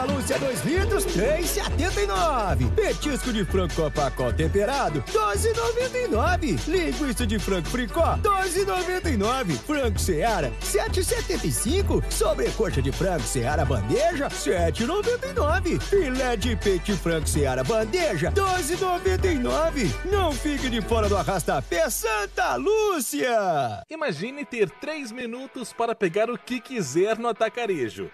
Santa Lúcia 2 litros, 3,79. Petisco de frango copacol temperado, 12,99. Linguiça de frango fricó, 12,99. Frango Seara, 7,75. Sobrecoxa de frango Seara bandeja, 7,99. Filé de peito frango Seara bandeja, 12,99. Não fique de fora do arrasta-pé Santa Lúcia. Imagine ter 3 minutos para pegar o que quiser no atacarejo.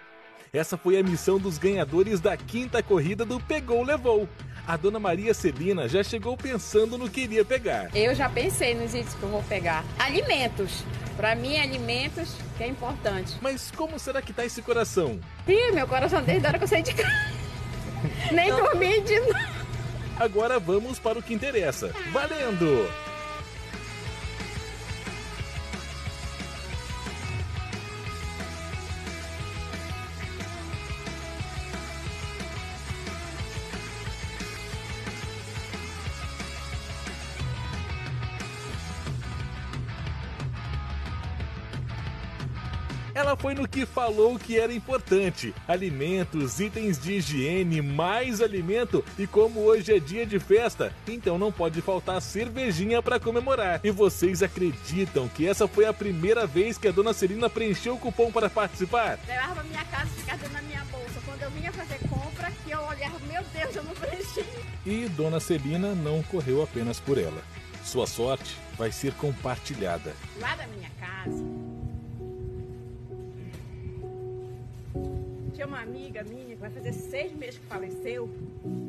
Essa foi a missão dos ganhadores da quinta corrida do Pegou Levou. A dona Maria Celina já chegou pensando no que iria pegar. Eu já pensei nos itens que eu vou pegar. Alimentos. Para mim, alimentos que é importante. Mas como será que tá esse coração? Ih, meu coração desde a hora que eu saí de casa. Nem dormi de novo. Agora vamos para o que interessa. Valendo! Ela foi no que falou que era importante: alimentos, itens de higiene, mais alimento e como hoje é dia de festa, então não pode faltar cervejinha para comemorar. E vocês acreditam que essa foi a primeira vez que a dona Celina preencheu o cupom para participar? Levava pra minha casa e ficava na minha bolsa. Quando eu vinha fazer compra, que eu olhava, meu Deus, eu não preenchi. E dona Celina não correu apenas por ela. Sua sorte vai ser compartilhada. Lá da minha casa tinha uma amiga minha que vai fazer seis meses que faleceu,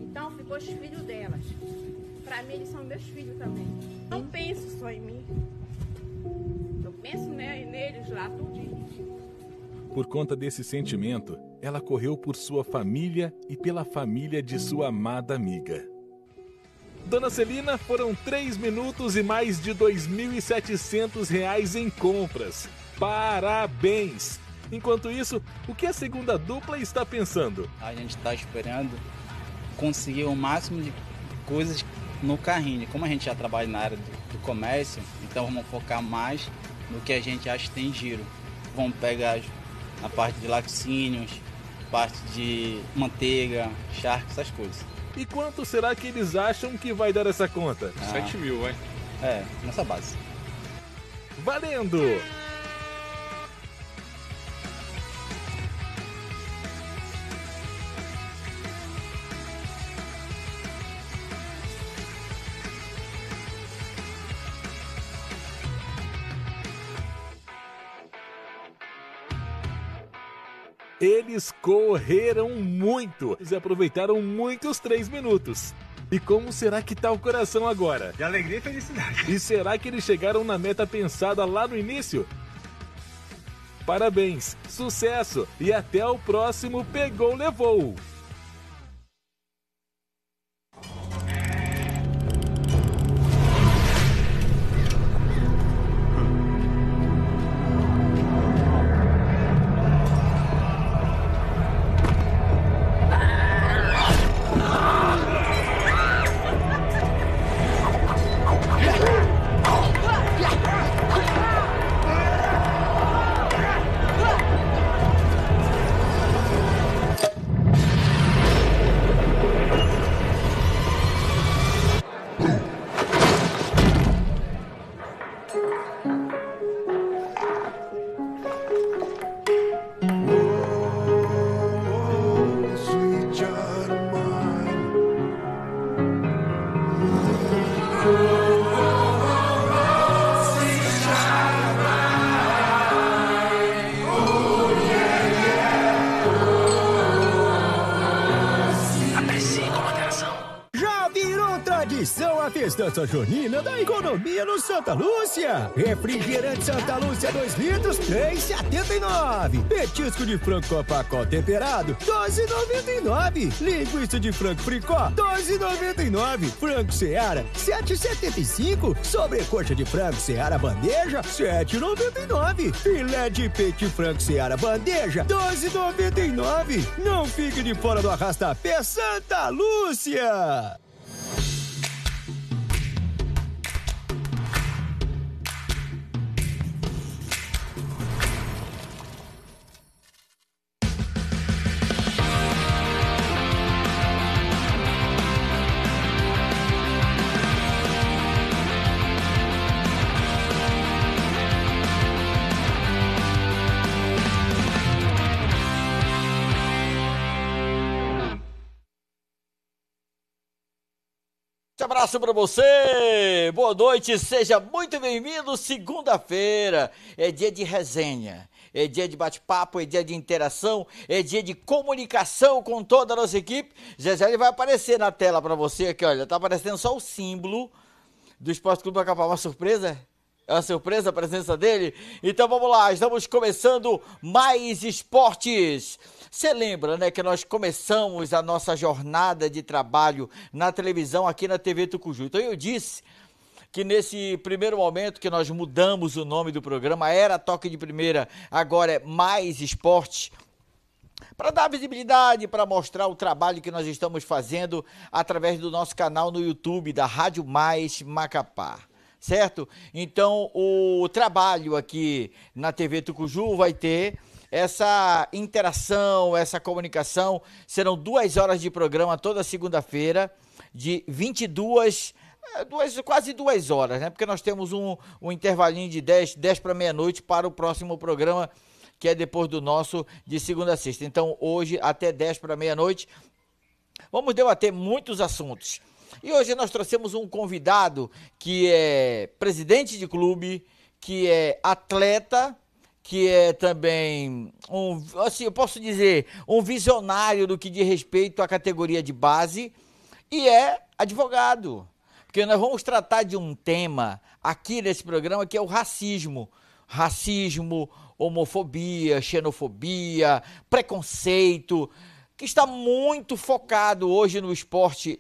então ficou os filhos delas. Para mim, eles são meus filhos também. Não penso só em mim. Eu penso né, neles lá todo dia. Por conta desse sentimento, ela correu por sua família e pela família de sua amada amiga. Dona Celina, foram 3 minutos e mais de R$ 2.700 em compras. Parabéns! Enquanto isso, o que a segunda dupla está pensando? A gente está esperando conseguir o máximo de coisas no carrinho. Como a gente já trabalha na área do, comércio, então vamos focar mais no que a gente acha que tem giro. Vamos pegar a parte de laticínios, parte de manteiga, charque, essas coisas. E quanto será que eles acham que vai dar essa conta? Ah, 7 mil, hein É, nessa base. Valendo! Eles correram muito e aproveitaram muito os três minutos. E como será que tá o coração agora? De alegria e felicidade. E será que eles chegaram na meta pensada lá no início? Parabéns, sucesso e até o próximo Pegou Levou! Essa junina da economia no Santa Lúcia. Refrigerante Santa Lúcia 2 litros, 3,79. Petisco de frango copacol temperado, 12,99. Linguiça de frango fricó, 12,99. Frango Seara, 7,75. Sobrecoxa de frango Seara bandeja, 7,99. Filé de peito frango Seara bandeja, 12,99. Não fique de fora do arrasta-pé Santa Lúcia. abraço para você. Boa noite, seja muito bem-vindo. Segunda-feira é dia de resenha, é dia de bate-papo, é dia de interação, é dia de comunicação com toda a nossa equipe. Já já ele vai aparecer na tela para você aqui, olha, tá aparecendo só o símbolo do Esporte Clube Acapá. Uma surpresa? É uma surpresa a presença dele? Então vamos lá, estamos começando mais esportes. Você lembra, né, que nós começamos a nossa jornada de trabalho na televisão aqui na TV Tucuju. Então eu disse que nesse primeiro momento que nós mudamos o nome do programa, era Toque de Primeira, agora é Mais Esporte, para dar visibilidade, para mostrar o trabalho que nós estamos fazendo através do nosso canal no YouTube da Rádio Mais Macapá. Certo? Então, o trabalho aqui na TV Tucuju vai ter essa interação, essa comunicação. Serão duas horas de programa toda segunda-feira, de 22 eh, Duas, quase duas horas, né? Porque nós temos um, um intervalinho de 10, 10 para meia-noite para o próximo programa, que é depois do nosso de segunda a sexta. Então, hoje, até 10 para meia-noite, vamos debater muitos assuntos. E hoje nós trouxemos um convidado que é presidente de clube, que é atleta, que é também um, assim, eu posso dizer, um visionário do que diz respeito à categoria de base e é advogado. Porque nós vamos tratar de um tema aqui nesse programa que é o racismo. Racismo, homofobia, xenofobia, preconceito, que está muito focado hoje no esporte,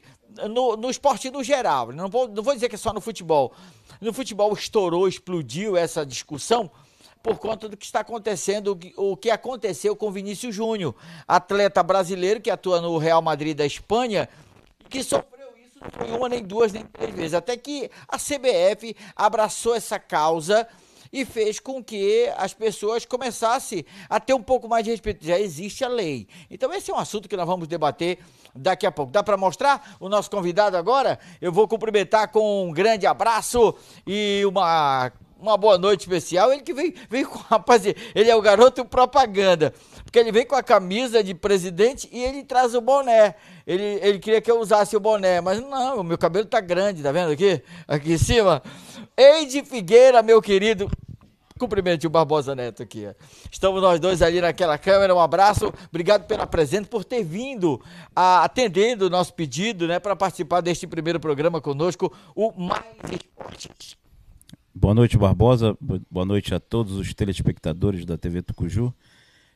no, no esporte no geral. Não vou, não vou dizer que é só no futebol. No futebol estourou, explodiu essa discussão, por conta do que está acontecendo, o que aconteceu com Vinícius Júnior, atleta brasileiro que atua no Real Madrid da Espanha, que sofreu isso nem uma, nem duas, nem três vezes. Até que a CBF abraçou essa causa e fez com que as pessoas começassem a ter um pouco mais de respeito. Já existe a lei. Então, esse é um assunto que nós vamos debater daqui a pouco. Dá para mostrar o nosso convidado agora? Eu vou cumprimentar com um grande abraço e uma uma boa noite especial. Ele que vem, vem com, rapaz, ele é o garoto propaganda. Porque ele vem com a camisa de presidente e ele traz o boné. Ele, ele queria que eu usasse o boné, mas não, o meu cabelo tá grande, tá vendo aqui? Aqui em cima. Eide Figueira, meu querido. Cumprimente o Barbosa Neto aqui. Estamos nós dois ali naquela câmera. Um abraço. Obrigado pela presença, por ter vindo a, atendendo o nosso pedido, né, para participar deste primeiro programa conosco, o Mais Esportes. Boa noite, Barbosa. Boa noite a todos os telespectadores da TV Tucuju.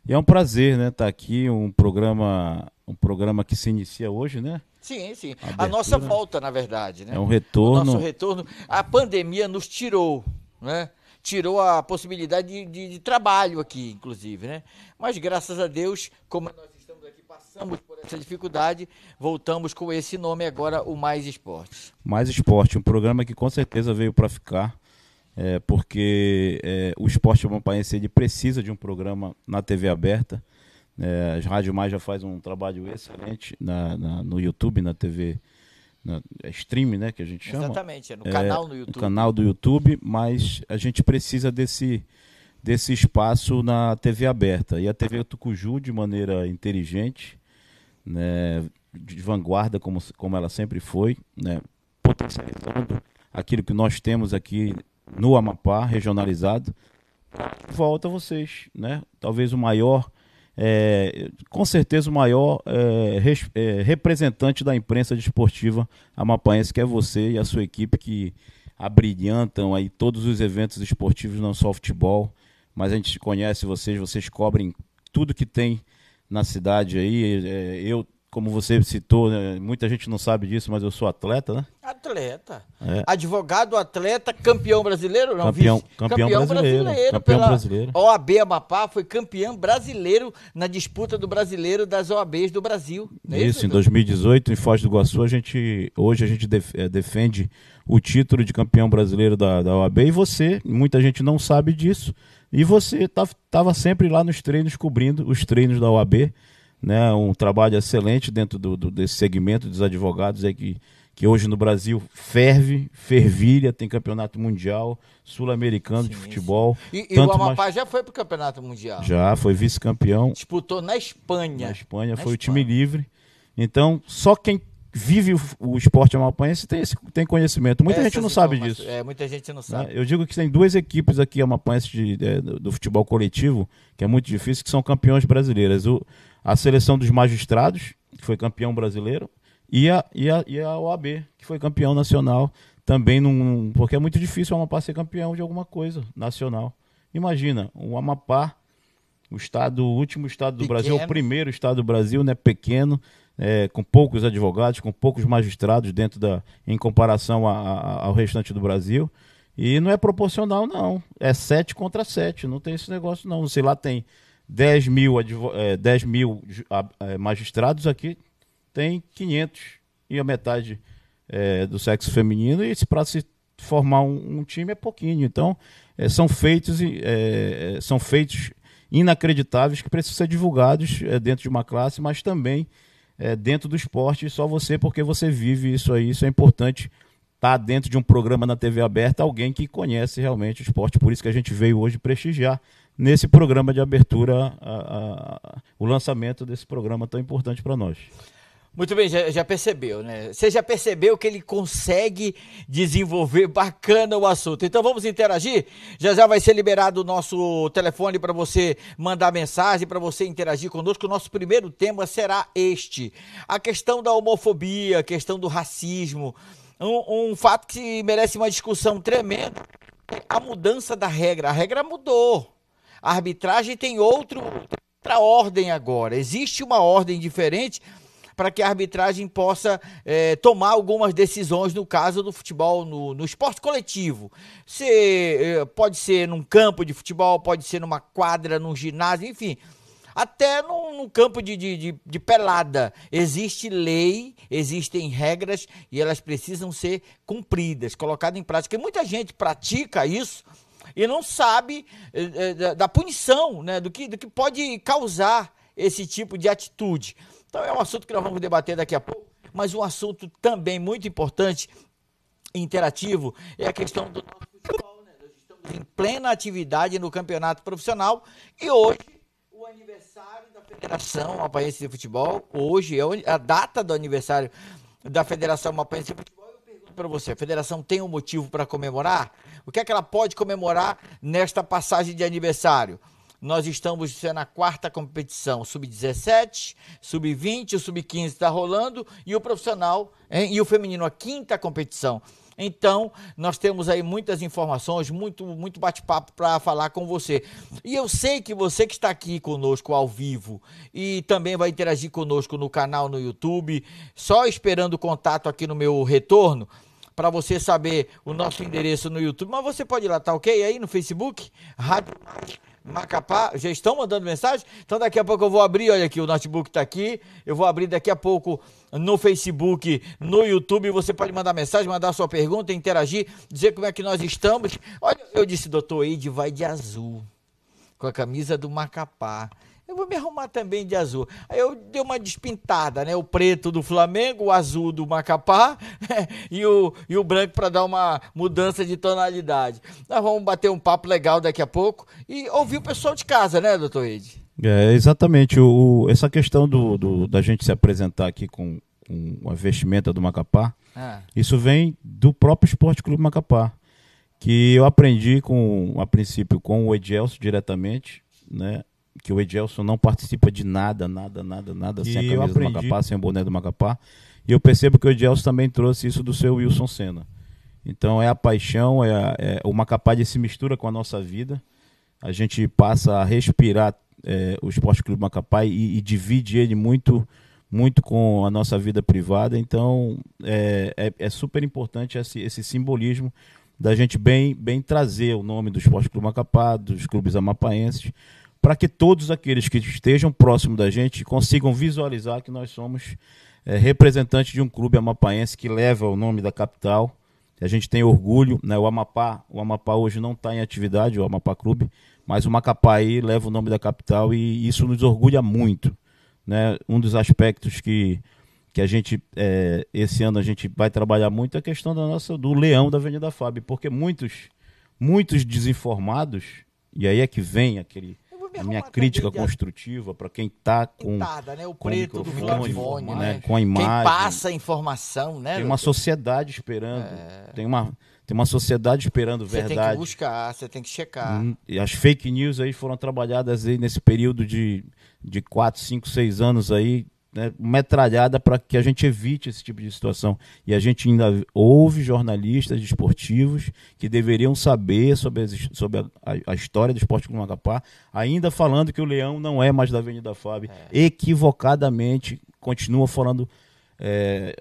E é um prazer, né, estar tá aqui, um programa, um programa que se inicia hoje, né? Sim, sim. A, a nossa volta, na verdade, né? É um retorno. O nosso retorno. A pandemia nos tirou, né? Tirou a possibilidade de, de, de trabalho aqui, inclusive, né? Mas graças a Deus, como nós estamos aqui, passamos por essa dificuldade, voltamos com esse nome agora, o Mais Esporte. Mais Esporte, um programa que com certeza veio para ficar é, porque é, o esporte mampaense ele precisa de um programa na TV aberta. É, a Rádio Mais já faz um trabalho excelente na, na, no YouTube, na TV na, é stream, né, que a gente chama. Exatamente, é no é, canal do YouTube. No canal do YouTube, mas a gente precisa desse desse espaço na TV aberta e a TV Tucuju de maneira inteligente, né, de vanguarda como como ela sempre foi, né, potencializando aquilo que nós temos aqui no Amapá, regionalizado. Volta vocês, né? Talvez o maior, é, com certeza o maior é, res, é, representante da imprensa desportiva amapaense, que é você e a sua equipe que abrilhantam aí todos os eventos esportivos, não só futebol, mas a gente conhece vocês, vocês cobrem tudo que tem na cidade aí. É, eu como você citou, né? muita gente não sabe disso, mas eu sou atleta, né? Atleta. É. Advogado, atleta, campeão brasileiro, não campeão, Campeão, campeão brasileiro, brasileiro. Campeão brasileiro. OAB Amapá foi campeão brasileiro na disputa do brasileiro das OABs do Brasil. É isso, isso, em 2018, em Foz do Iguaçu, a gente, hoje a gente eh, defende o título de campeão brasileiro da, da OAB e você, muita gente não sabe disso, e você estava sempre lá nos treinos, cobrindo os treinos da OAB né, um trabalho excelente dentro do, do, desse segmento dos advogados aí que, que hoje no Brasil ferve, fervilha, tem campeonato mundial, sul-americano de futebol. E, e, o Amapá mais... já foi para o campeonato mundial? Já, foi vice-campeão. Disputou na Espanha. Na Espanha, na foi Espanha. o time livre. Então, só quem vive o, o esporte amapanhense tem, esse, tem conhecimento. Muita gente não sabe disso. É, muita gente não né? sabe. Eu digo que tem duas equipes aqui amapanhenses de, de, do futebol coletivo, que é muito difícil, que são campeões brasileiras. O, a seleção dos magistrados, que foi campeão brasileiro, e a, e a, e a OAB, que foi campeão nacional também, num, porque é muito difícil o Amapá ser campeão de alguma coisa nacional. Imagina, o Amapá, o estado, o último estado do pequeno. Brasil, o primeiro estado do Brasil, né, pequeno, é, com poucos advogados, com poucos magistrados dentro da, em comparação a, a, ao restante do Brasil. E não é proporcional, não. É sete contra sete Não tem esse negócio, não. Sei lá, tem 10 mil, é, 10 mil é, magistrados aqui tem 500 e a metade é, do sexo feminino, e para se formar um, um, time é pouquinho. Então, é, são feitos é, é, são feitos inacreditáveis que precisam ser divulgados dentro de uma classe, mas também dentro do esporte, só você, porque você vive isso aí, isso é importante estar tá dentro de um programa na TV aberta, alguém que conhece realmente o esporte, por isso que a gente veio hoje prestigiar nesse programa de abertura, a, a, o lançamento desse programa tão importante para nós. Muito bem, já, já, percebeu, né? Você já percebeu que ele consegue desenvolver bacana o assunto. Então vamos interagir? Já já vai ser liberado o nosso telefone para você mandar mensagem, para você interagir conosco. O nosso primeiro tema será este: a questão da homofobia, a questão do racismo. Um, um fato que merece uma discussão tremenda. É a mudança da regra. A regra mudou. A arbitragem tem outro, outra ordem agora. Existe uma ordem diferente para que a arbitragem possa é, tomar algumas decisões no caso do futebol, no, no esporte coletivo. Se, é, pode ser num campo de futebol, pode ser numa quadra, num ginásio, enfim. Até no, no campo de, de, de, de pelada. Existe lei, existem regras e elas precisam ser cumpridas, colocadas em prática. E muita gente pratica isso e não sabe eh, eh, da, da, punição, né, do, que, do que pode causar esse tipo de atitude. Então é um assunto que nós vamos debater daqui a pouco, mas um assunto também muito importante e interativo é a questão do nosso futebol. Né? Nós estamos em plena atividade no campeonato profissional e hoje o aniversário da Federação Apaense de Futebol, hoje é a data do aniversário da Federação Apaense de Futebol para você. A federação tem um motivo para comemorar? O que é que ela pode comemorar nesta passagem de aniversário? Nós estamos na quarta competição, sub-17, sub-20, o sub-15 está rolando e o profissional hein, e o feminino, a quinta competição. Então, nós temos aí muitas informações, muito, muito bate-papo para falar com você. E eu sei que você que está aqui conosco ao vivo e também vai interagir conosco no canal no YouTube, só esperando o contato aqui no meu retorno para você saber o nosso endereço no YouTube. Mas você pode ir lá, tá ok? Aí no Facebook, Rádio Macapá, já estão mandando mensagem? Então daqui a pouco eu vou abrir, olha aqui, o notebook está aqui. Eu vou abrir daqui a pouco no Facebook, no YouTube. Você pode mandar mensagem, mandar sua pergunta, interagir, dizer como é que nós estamos. Olha, eu disse, doutor Eide vai de azul, com a camisa do Macapá. Eu vou me arrumar também de azul. Aí eu dei uma despintada, né? O preto do Flamengo, o azul do Macapá e, o, e o branco para dar uma mudança de tonalidade. Nós vamos bater um papo legal daqui a pouco e ouvir o pessoal de casa, né, doutor Ed? É, exatamente. O, essa questão do, do, da gente se apresentar aqui com, com a vestimenta do Macapá, ah. isso vem do próprio Esporte Clube Macapá, que eu aprendi com, a princípio com o Edielso diretamente, né? que o Edelson não participa de nada, nada, nada, nada, e sem a camisa do Macapá, sem o boné do Macapá. E eu percebo que o Edelson também trouxe isso do seu Wilson Senna. Então é a paixão, é, a, é o Macapá se mistura com a nossa vida. A gente passa a respirar é, o Esporte Clube Macapá e, e, divide ele muito muito com a nossa vida privada. Então é, é, é super importante esse, esse simbolismo da gente bem, bem trazer o nome do Esporte Clube Macapá, dos clubes amapaenses, para que todos aqueles que estejam próximo da gente consigam visualizar que nós somos é, representantes de um clube amapaense que leva o nome da capital. A gente tem orgulho, né? O Amapá, o Amapá hoje não está em atividade, o Amapá Clube, mas o Macapá aí leva o nome da capital e isso nos orgulha muito, né? Um dos aspectos que que a gente é, esse ano a gente vai trabalhar muito é a questão da nossa do leão da Avenida Fábio, porque muitos muitos desinformados e aí é que vem aquele a minha crítica construtiva para quem está com né? o com preto o do né? né? com a imagem. Quem passa a informação, né? Tem uma sociedade esperando, é... tem uma tem uma sociedade esperando verdade. Você tem que buscar, você tem que checar. Hum, e as fake news aí foram trabalhadas aí nesse período de, de 4, 5, 6 anos aí, né, metralhada para que a gente evite esse tipo de situação. E a gente ainda ouve jornalistas esportivos que deveriam saber sobre, as, sobre a, a, história do esporte Clube Macapá, ainda falando que o Leão não é mais da Avenida Fábio. É. Equivocadamente, continua falando é,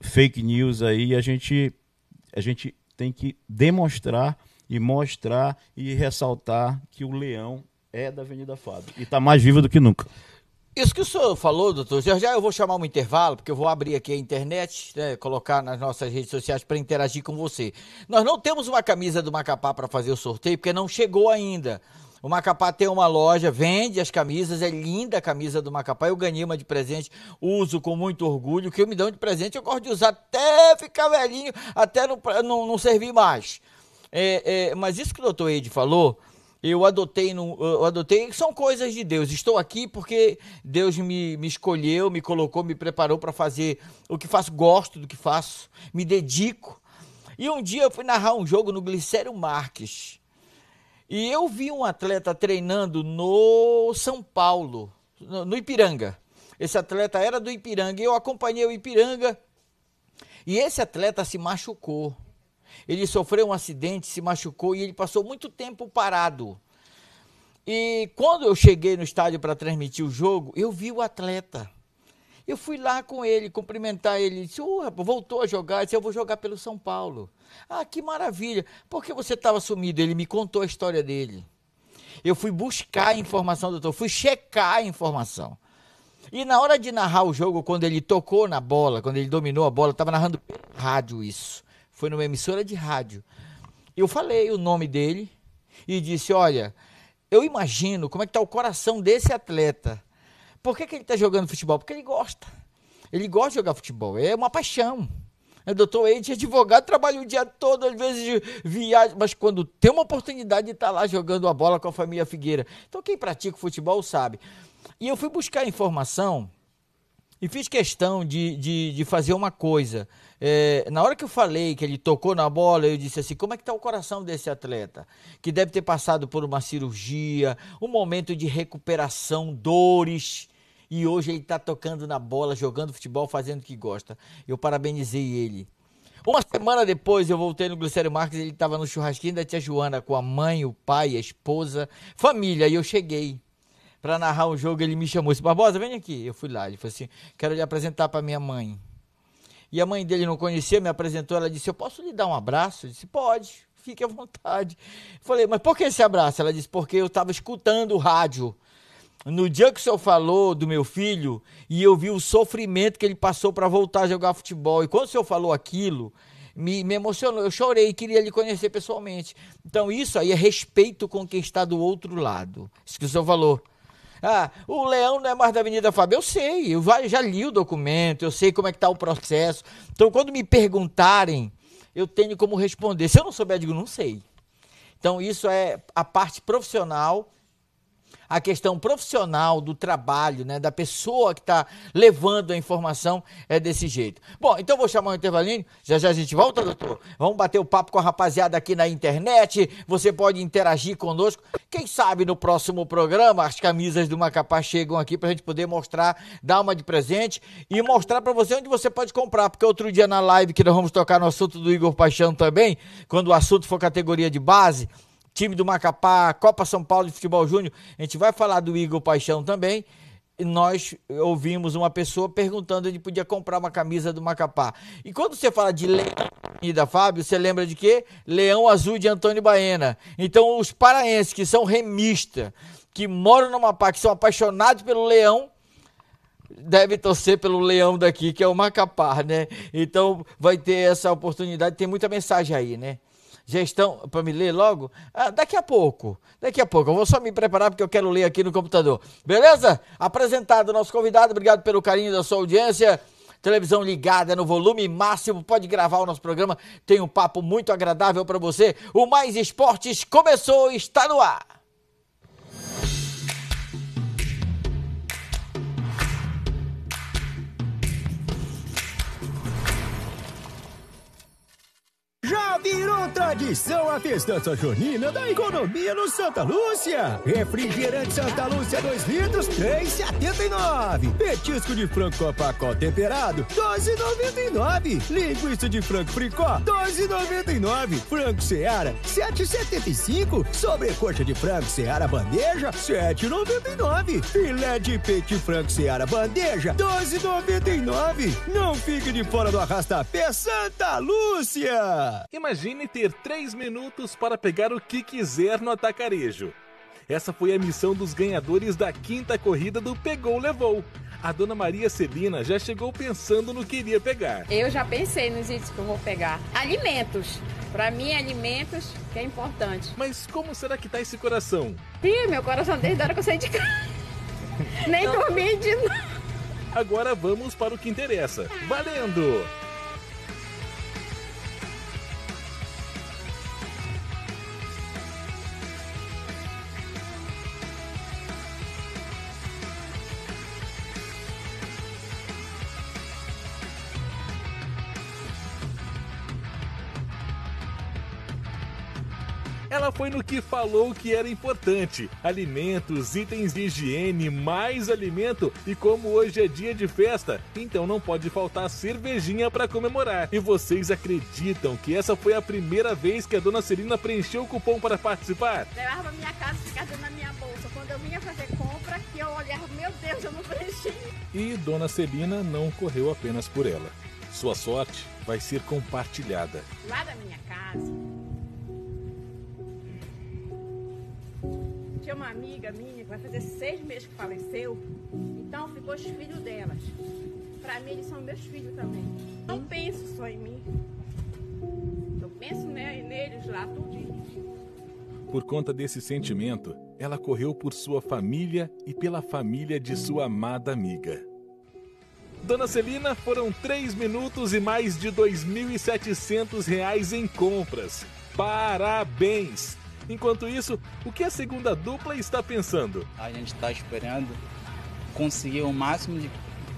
fake news aí. A gente, a gente tem que demonstrar e mostrar e ressaltar que o Leão é da Avenida Fábio e está mais vivo do que nunca. Isso que o senhor falou, doutor, já já ah, eu vou chamar um intervalo, porque eu vou abrir aqui a internet, né, colocar nas nossas redes sociais para interagir com você. Nós não temos uma camisa do Macapá para fazer o sorteio, porque não chegou ainda. O Macapá tem uma loja, vende as camisas, é linda a camisa do Macapá. Eu ganhei uma de presente, uso com muito orgulho. O que me dão de presente eu gosto de usar até ficar velhinho, até não, não, não servir mais. É, é, mas isso que o doutor Eide falou, eu adotei, no, eu adotei, são coisas de Deus. Estou aqui porque Deus me, me escolheu, me colocou, me preparou para fazer o que faço, gosto do que faço, me dedico. E um dia eu fui narrar um jogo no Glicério Marques. E eu vi um atleta treinando no São Paulo, no, no Ipiranga. Esse atleta era do Ipiranga e eu acompanhei o Ipiranga. E esse atleta se machucou. Ele sofreu um acidente, se machucou e ele passou muito tempo parado. E quando eu cheguei no estádio para transmitir o jogo, eu vi o atleta. Eu fui lá com ele, cumprimentar ele. Ele disse: oh, voltou a jogar. Eu disse: Eu vou jogar pelo São Paulo. Ah, que maravilha. Por que você estava sumido? Ele me contou a história dele. Eu fui buscar a informação, doutor. Fui checar a informação. E na hora de narrar o jogo, quando ele tocou na bola, quando ele dominou a bola, estava narrando rádio isso. Foi numa emissora de rádio. Eu falei o nome dele e disse: Olha, eu imagino como é que está o coração desse atleta. Por que, que ele está jogando futebol? Porque ele gosta. Ele gosta de jogar futebol. É uma paixão. O é doutor Eide é advogado, trabalha o dia todo, às vezes viaja, mas quando tem uma oportunidade de estar tá lá jogando a bola com a família Figueira. Então, quem pratica futebol sabe. E eu fui buscar informação e fiz questão de, de, de fazer uma coisa. É, na hora que eu falei que ele tocou na bola, eu disse assim: como é que está o coração desse atleta? Que deve ter passado por uma cirurgia, um momento de recuperação, dores. E hoje ele está tocando na bola, jogando futebol, fazendo o que gosta. Eu parabenizei ele. Uma semana depois eu voltei no Glicério Marques, ele estava no churrasquinho da tia Joana com a mãe, o pai, a esposa, família, e eu cheguei para narrar um jogo, ele me chamou, disse, Barbosa, vem aqui. Eu fui lá, ele falou assim, quero lhe apresentar para minha mãe e a mãe dele não conhecia, me apresentou, ela disse: Eu posso lhe dar um abraço? Eu disse: Pode, fique à vontade. Falei: Mas por que esse abraço? Ela disse: Porque eu estava escutando o rádio. No dia que o senhor falou do meu filho, e eu vi o sofrimento que ele passou para voltar a jogar futebol, e quando o senhor falou aquilo, me, me emocionou, eu chorei, queria lhe conhecer pessoalmente. Então, isso aí é respeito com quem está do outro lado. Isso que o senhor falou. Ah, o leão não é mais da Avenida Fábio. Eu sei, eu já li o documento, eu sei como é que está o processo. Então, quando me perguntarem, eu tenho como responder. Se eu não souber, eu digo, não sei. Então, isso é a parte profissional a questão profissional do trabalho, né, da pessoa que está levando a informação é desse jeito. Bom, então vou chamar o intervalinho, já já a gente volta, doutor. Vamos bater o papo com a rapaziada aqui na internet, você pode interagir conosco. Quem sabe no próximo programa as camisas do Macapá chegam aqui para a gente poder mostrar, dar uma de presente e mostrar para você onde você pode comprar, porque outro dia na live que nós vamos tocar no assunto do Igor Paixão também, quando o assunto for categoria de base, time do Macapá, Copa São Paulo de Futebol Júnior. A gente vai falar do Igor Paixão também. E nós ouvimos uma pessoa perguntando ele podia comprar uma camisa do Macapá. E quando você fala de Leão e da Fábio, você lembra de quê? Leão Azul de Antônio Baena. Então, os paraenses que são remistas, que moram no Macapá, que são apaixonados pelo Leão, deve torcer pelo leão daqui, que é o Macapá, né? Então vai ter essa oportunidade, tem muita mensagem aí, né? Gestão, para me ler logo? Ah, daqui a pouco, daqui a pouco. Eu vou só me preparar porque eu quero ler aqui no computador. Beleza? Apresentado o nosso convidado, obrigado pelo carinho da sua audiência televisão ligada no volume máximo, pode gravar o nosso programa, tem um papo muito agradável para você. O Mais Esportes começou, está no ar. Já virou tradição a festança junina da economia no Santa Lúcia? Refrigerante Santa Lúcia 2 litros, 3,79. Petisco de frango copacó temperado, 12,99. Linguiça de frango fricó, 12,99. Frango Seara, 7,75. Sobrecoxa de frango Seara bandeja, 7,99. Filé de peito frango Seara bandeja, 12,99. Não fique de fora do arrasta-pé Santa Lúcia! Imagine ter 3 minutos para pegar o que quiser no atacarejo. Essa foi a missão dos ganhadores da quinta corrida do Pegou Levou. A dona Maria Celina já chegou pensando no que iria pegar. Eu já pensei nos itens que eu vou pegar. Alimentos. Para mim, alimentos que é importante. Mas como será que tá esse coração? Ih, meu coração desde a hora que eu saí de casa. Nem dormi de novo. Agora vamos para o que interessa. Valendo! Ela foi no que falou que era importante: alimentos, itens de higiene, mais alimento e como hoje é dia de festa, então não pode faltar cervejinha para comemorar. E vocês acreditam que essa foi a primeira vez que a dona Celina preencheu o cupom para participar? Levava minha casa e ficava na minha bolsa. Quando eu vinha fazer compra, que eu olhava, meu Deus, eu não preenchi. E dona Celina não correu apenas por ela. Sua sorte vai ser compartilhada. Lá da minha casa tem uma amiga minha que vai fazer seis meses que faleceu, então ficou os filhos delas. Para mim, eles são meus filhos também. Não penso só em mim. Eu penso né, neles lá dia. Por conta desse sentimento, ela correu por sua família e pela família de sua amada amiga. Dona Celina, foram 3 minutos e mais de R$ 2.700 em compras. Parabéns! Enquanto isso, o que a segunda dupla está pensando? A gente está esperando conseguir o máximo de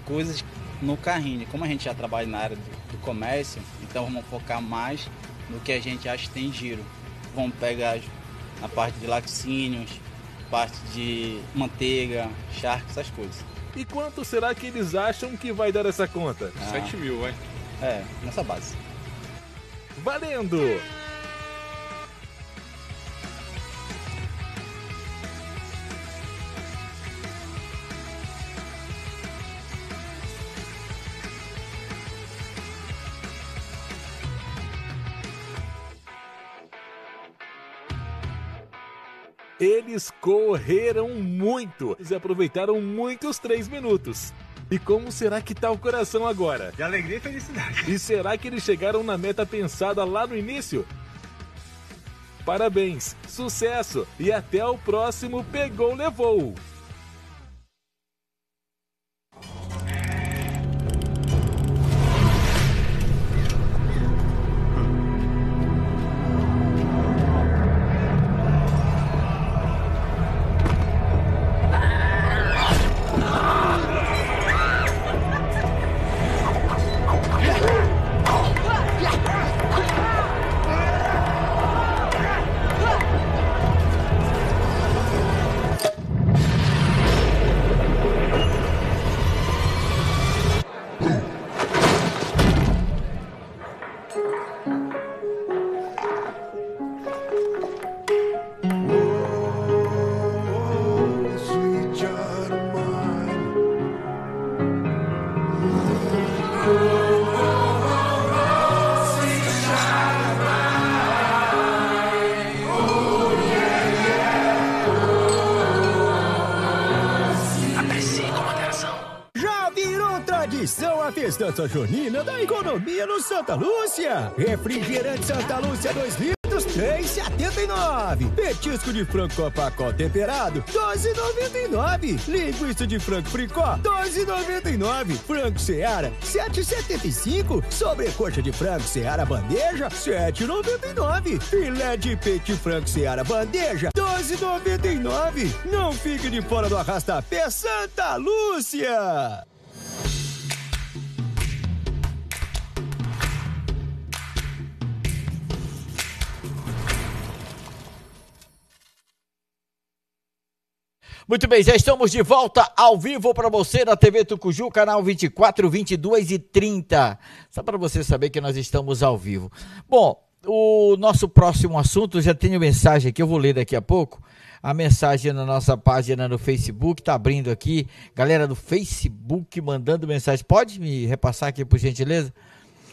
coisas no carrinho. Como a gente já trabalha na área do, comércio, então vamos focar mais no que a gente acha que tem giro. Vamos pegar a parte de laticínios, parte de manteiga, charque, essas coisas. E quanto será que eles acham que vai dar essa conta? Ah, 7 mil, vai. É, nessa base. Valendo! eles correram muito e aproveitaram muito os três minutos. E como será que tá o coração agora? De alegria e felicidade. E será que eles chegaram na meta pensada lá no início? Parabéns, sucesso e até o próximo Pegou Levou! festa junina da economia no Santa Lúcia. Refrigerante Santa Lúcia 2 litros, 3,79. Petisco de frango copacol temperado, 12,99. Linguiça de frango fricó, 12,99. Frango Seara, 7,75. Sobrecoxa de frango Seara bandeja, 7,99. Filé de peito de frango Seara bandeja, 12,99. Não fique de fora do arrasta-pé Santa Lúcia. Muito bem, já estamos de volta ao vivo para você na TV Tucuju, canal 24, 22 e 30. Só para você saber que nós estamos ao vivo. Bom, o nosso próximo assunto, já tenho mensagem aqui, eu vou ler daqui a pouco. A mensagem na nossa página no Facebook, está abrindo aqui. Galera do Facebook mandando mensagem. Pode me repassar aqui, por gentileza?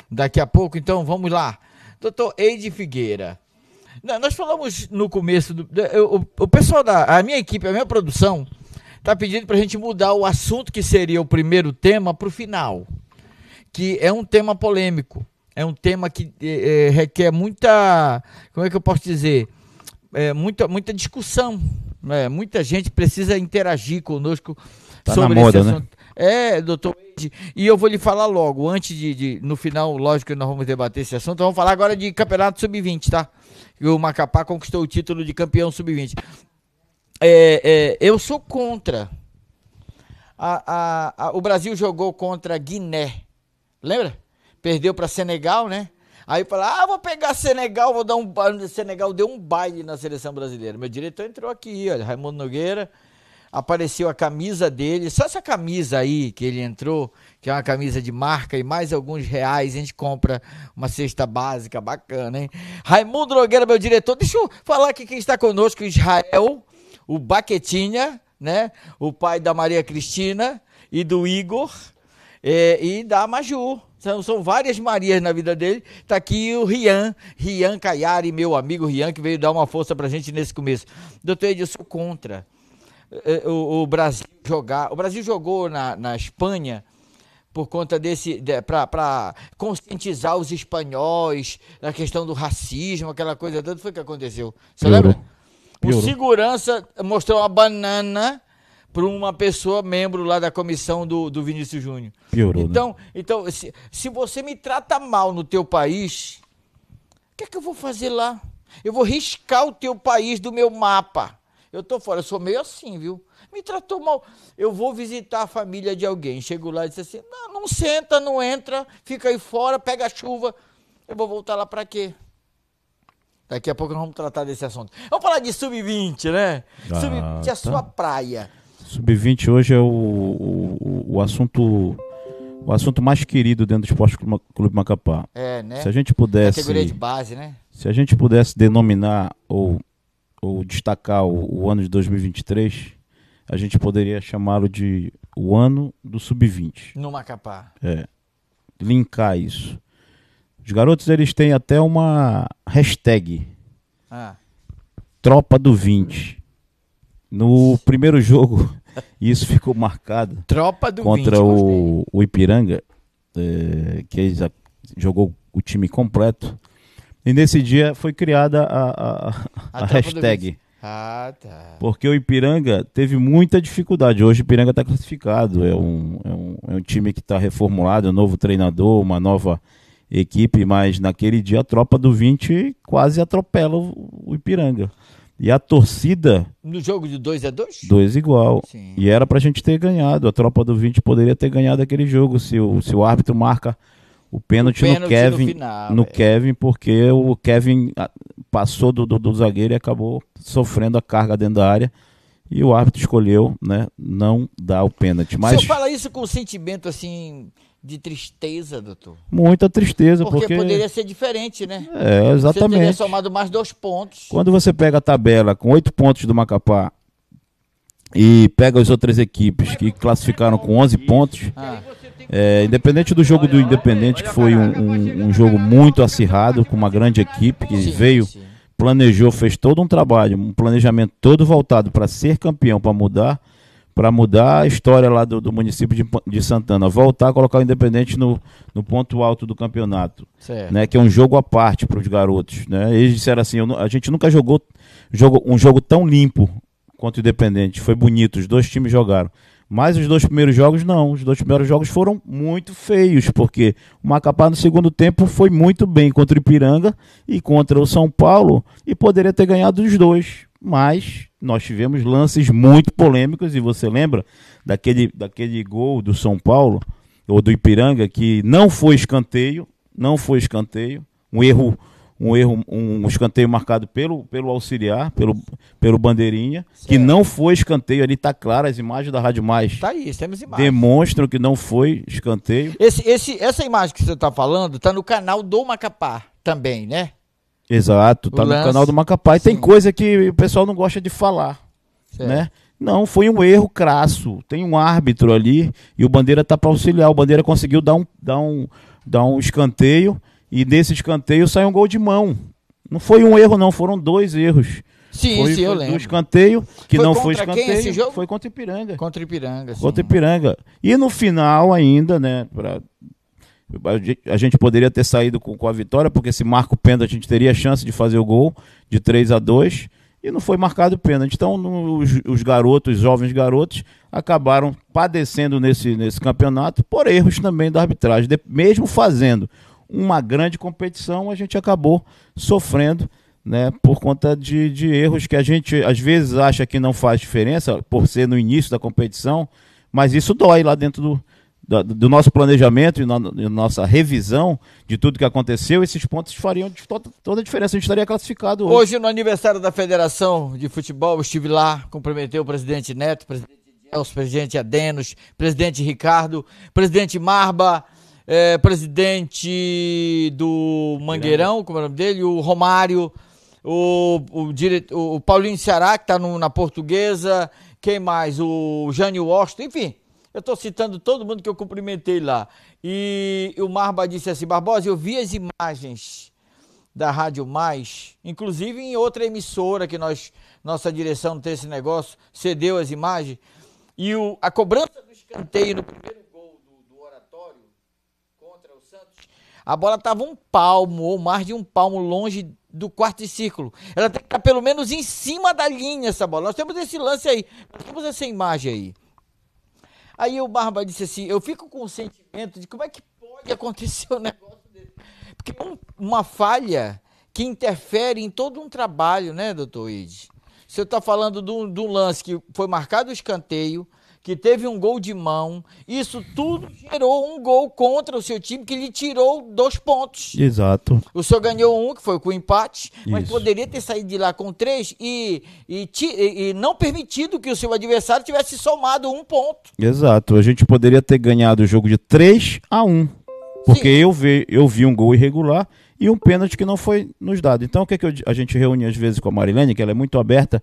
Daqui a pouco, então vamos lá. Doutor Eide Figueira. Nós falamos no começo do. Eu, o, pessoal da. A minha equipe, a minha produção, está pedindo para a gente mudar o assunto que seria o primeiro tema para o final. Que é um tema polêmico. É um tema que é, é, requer muita. Como é que eu posso dizer? É, muita, muita discussão. Né? Muita gente precisa interagir conosco tá sobre na moda, esse né? assunto. Né? É, doutor e eu vou lhe falar logo, antes de, de, no final, lógico que nós vamos debater esse assunto, vamos falar agora de campeonato sub-20, tá? e o Macapá conquistou o título de campeão sub-20. É, é, eu sou contra. A, a, a, o Brasil jogou contra a Guiné. Lembra? Perdeu para Senegal, né? Aí fala, ah, vou pegar Senegal, vou dar um baile. Senegal deu um baile na seleção brasileira. Meu diretor entrou aqui, olha, Raimundo Nogueira, apareceu a camisa dele, só essa camisa aí que ele entrou, que é uma camisa de marca e mais alguns reais, a gente compra uma cesta básica bacana, hein? Raimundo Nogueira, meu diretor, deixa eu falar aqui quem está conosco, Israel, o Baquetinha, né? O pai da Maria Cristina e do Igor é, e da Maju. São, são, várias Marias na vida dele. Tá aqui o Rian, Rian Caiari, meu amigo Rian, que veio dar uma força pra gente nesse começo. Doutor Edson, eu sou contra eh, eh, o, o Brasil jogar. O Brasil jogou na, na Espanha por conta desse de, para conscientizar os espanhóis na questão do racismo, aquela coisa toda, foi o que aconteceu. Você Piorou. lembra? Piorou. O segurança mostrou uma banana para uma pessoa membro lá da comissão do, do Vinícius Júnior. Piorou, né? então, né? então se, se você me trata mal no teu país, o que é que eu vou fazer lá? Eu vou riscar o teu país do meu mapa. Eu tô fora, eu sou meio assim, viu? Me tratou mal. Eu vou visitar a família de alguém. Chego lá e disse assim: não, não senta, não entra, fica aí fora, pega a chuva. Eu vou voltar lá para quê? Daqui a pouco nós vamos tratar desse assunto. Vamos falar de sub-20, né? Ah, sub-20 é a tá. sua praia. Sub-20 hoje é o, o, o, assunto o assunto mais querido dentro do Esporte Clube Macapá. É, né? Se a gente pudesse. Categoria de base, né? Se a gente pudesse denominar ou ou destacar o, o ano de 2023, a gente poderia chamá-lo de o ano do sub-20. No Macapá. É. Linkar isso. Os garotos eles têm até uma hashtag. Ah. Tropa do 20. No primeiro jogo, isso ficou marcado. Tropa do contra 20, o, o Ipiranga, é, que jogou o time completo. E nesse dia foi criada a, a, a, a hashtag. Ah, tá. Porque o Ipiranga teve muita dificuldade. Hoje o Ipiranga está classificado. É um, é, um, é um time que está reformulado, um novo treinador, uma nova equipe, mas naquele dia a tropa do 20 quase atropela o Ipiranga. E a torcida. No jogo de 2 a 2 2 igual. Sim. E era pra gente ter ganhado. A tropa do 20 poderia ter ganhado aquele jogo se o, se o árbitro marca o pênalti, o pênalti no Kevin, no, final, no Kevin, porque o Kevin ah, passou do, do, do, zagueiro e acabou sofrendo a carga dentro da área. E o árbitro escolheu, né, não dar o pênalti. Mas Você fala isso com um sentimento assim de tristeza, doutor? Muita tristeza, porque, porque... poderia ser diferente, né? É, exatamente. Você teria somado mais dois pontos. Quando você pega a tabela com oito pontos do Macapá e pega as outras equipes que classificaram com onze pontos, ah. É, independente do jogo do Independente, que foi um, um, um, jogo muito acirrado, com uma grande equipe que sim, veio, sim. planejou, fez todo um trabalho, um planejamento todo voltado para ser campeão, para mudar, para mudar a história lá do, do município de, de, Santana, voltar a colocar o Independente no, no ponto alto do campeonato, certo. né? Que é um jogo à parte para os garotos, né? Eles disseram assim, eu, a gente nunca jogou um jogo tão limpo quanto o Independente, foi bonito, os dois times jogaram. Mas os dois primeiros jogos não, os dois primeiros jogos foram muito feios, porque o Macapá no segundo tempo foi muito bem contra o Ipiranga e contra o São Paulo e poderia ter ganhado os dois, mas nós tivemos lances muito polêmicos e você lembra daquele, daquele gol do São Paulo ou do Ipiranga que não foi escanteio, não foi escanteio, um erro um erro, um escanteio marcado pelo, pelo auxiliar, pelo, pelo bandeirinha, certo. que não foi escanteio. Ali tá claro, as imagens da Rádio Mais. Tá aí, temos imagens. Demonstram que não foi escanteio. Esse, esse, essa imagem que você tá falando tá no canal do Macapá também, né? Exato, tá no canal do Macapá. E Sim. tem coisa que o pessoal não gosta de falar, certo. né? Não, foi um erro crasso. Tem um árbitro ali e o Bandeira tá para auxiliar. O Bandeira conseguiu dar um, dar um, dar um escanteio e desse escanteio saiu um gol de mão. Não foi um erro, não, foram dois erros. Sim, foi, sim, eu lembro. Um escanteio, que foi não foi escanteio, quem esse jogo? foi contra Ipiranga. Contra Ipiranga, sim. Contra Ipiranga. E no final ainda, né, pra, a gente poderia ter saído com, com a vitória, porque se marca o pênalti, a gente teria a chance de fazer o gol de 3 a 2 e não foi marcado pênalti. Então, os, os, garotos, os jovens garotos, acabaram padecendo nesse, nesse campeonato por erros também da arbitragem, de, mesmo fazendo uma grande competição, a gente acabou sofrendo né, por conta de, de erros que a gente às vezes acha que não faz diferença, por ser no início da competição, mas isso dói lá dentro do, do nosso planejamento e na, nossa revisão de tudo que aconteceu, esses pontos fariam tota, toda a diferença. A gente estaria classificado hoje. hoje. no aniversário da Federação de Futebol, eu estive lá, cumprimentei o presidente Neto, presidente Elcio, presidente Adenos, presidente Ricardo, presidente Marba, é, presidente do Mangueirão, como é o nome dele, o Romário, o, o, diretor, o Paulinho Ceará, que está na portuguesa, quem mais? O Jânio Washington, enfim. Eu estou citando todo mundo que eu cumprimentei lá. E o Marba disse assim: Barbosa, eu vi as imagens da Rádio Mais, inclusive em outra emissora que nós, nossa direção tem esse negócio, cedeu as imagens. E o, a cobrança do escanteio no primeiro A bola estava um palmo ou mais de um palmo longe do quarto de círculo. Ela tem que estar tá pelo menos em cima da linha essa bola. Nós temos esse lance aí, nós temos essa imagem aí. Aí o Barba disse assim: eu fico com o sentimento de como é que pode acontecer um negócio desse. Porque é um, uma falha que interfere em todo um trabalho, né, doutor Ide? Você está falando de um, lance que foi marcado o escanteio, que teve um gol de mão. Isso tudo gerou um gol contra o seu time que lhe tirou dois pontos. Exato. O senhor ganhou um, que foi com empate, mas Isso. poderia ter saído de lá com três e, e, e não permitido que o seu adversário tivesse somado um ponto. Exato. A gente poderia ter ganhado o jogo de 3 a 1. Porque eu vi, eu vi um gol irregular e um pênalti que não foi nos dado. Então, o que, é que eu, a gente reúne às vezes com a Marilene, que ela é muito aberta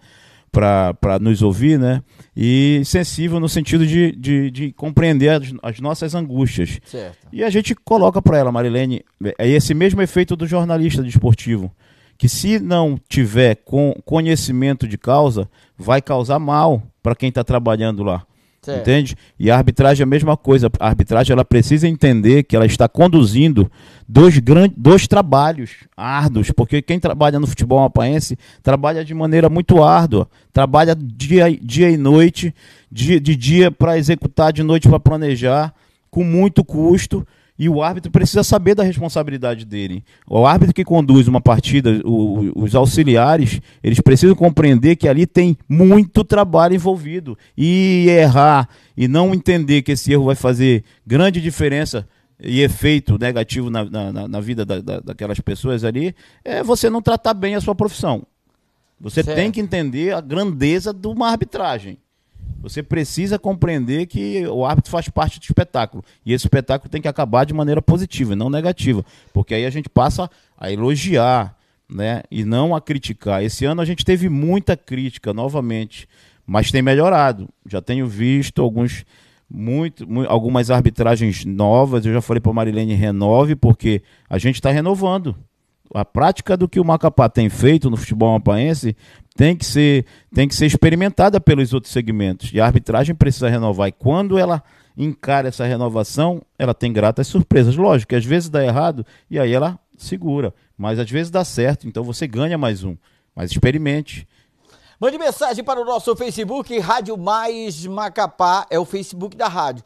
para nos ouvir, né? E sensível no sentido de, de, de compreender as, as, nossas angústias. Certo. E a gente coloca para ela, Marilene, é esse mesmo efeito do jornalista desportivo, que se não tiver com conhecimento de causa, vai causar mal para quem está trabalhando lá. Certo. Entende? E a arbitragem é a mesma coisa. A arbitragem ela precisa entender que ela está conduzindo dois, grandes, dois trabalhos árduos, porque quem trabalha no futebol amapaense trabalha de maneira muito árdua, trabalha dia, dia e noite, de, de dia para executar, de noite para planejar, com muito custo e o árbitro precisa saber da responsabilidade dele. O árbitro que conduz uma partida, o, os auxiliares, eles precisam compreender que ali tem muito trabalho envolvido. E errar e não entender que esse erro vai fazer grande diferença e efeito negativo na, na, na vida da, da, daquelas pessoas ali, é você não tratar bem a sua profissão. Você certo. tem que entender a grandeza de uma arbitragem. Você precisa compreender que o árbitro faz parte do espetáculo. E esse espetáculo tem que acabar de maneira positiva, não negativa. Porque aí a gente passa a elogiar né? e não a criticar. Esse ano a gente teve muita crítica novamente, mas tem melhorado. Já tenho visto alguns. Muito, muito, algumas arbitragens novas. Eu já falei para Marilene renove, porque a gente está renovando. A prática do que o Macapá tem feito no futebol mapaense tem que ser, tem que ser experimentada pelos outros segmentos. E a arbitragem precisa renovar. E quando ela encara essa renovação, ela tem gratas surpresas. Lógico que às vezes dá errado e aí ela segura. Mas às vezes dá certo, então você ganha mais um. Mas experimente. Mande mensagem para o nosso Facebook, Rádio Mais Macapá, é o Facebook da rádio.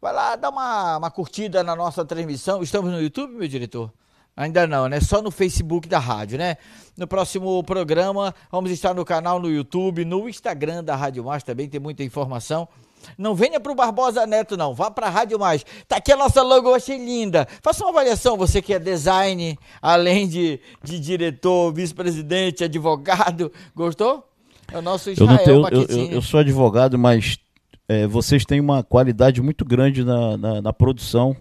Vai lá, dá uma, uma curtida na nossa transmissão. Estamos no YouTube, meu diretor? Ainda não, né? Só no Facebook da rádio, né? No próximo programa, vamos estar no canal no YouTube, no Instagram da Rádio Mais também, tem muita informação. Não venha para o Barbosa Neto, não. Vá para a Rádio Mais. Tá aqui a nossa logo, achei linda. Faça uma avaliação, você que é design, além de, de diretor, vice-presidente, advogado. Gostou? É o nosso Israel eu, tenho, eu, eu, eu sou advogado, mas é, vocês têm uma qualidade muito grande na, na, na produção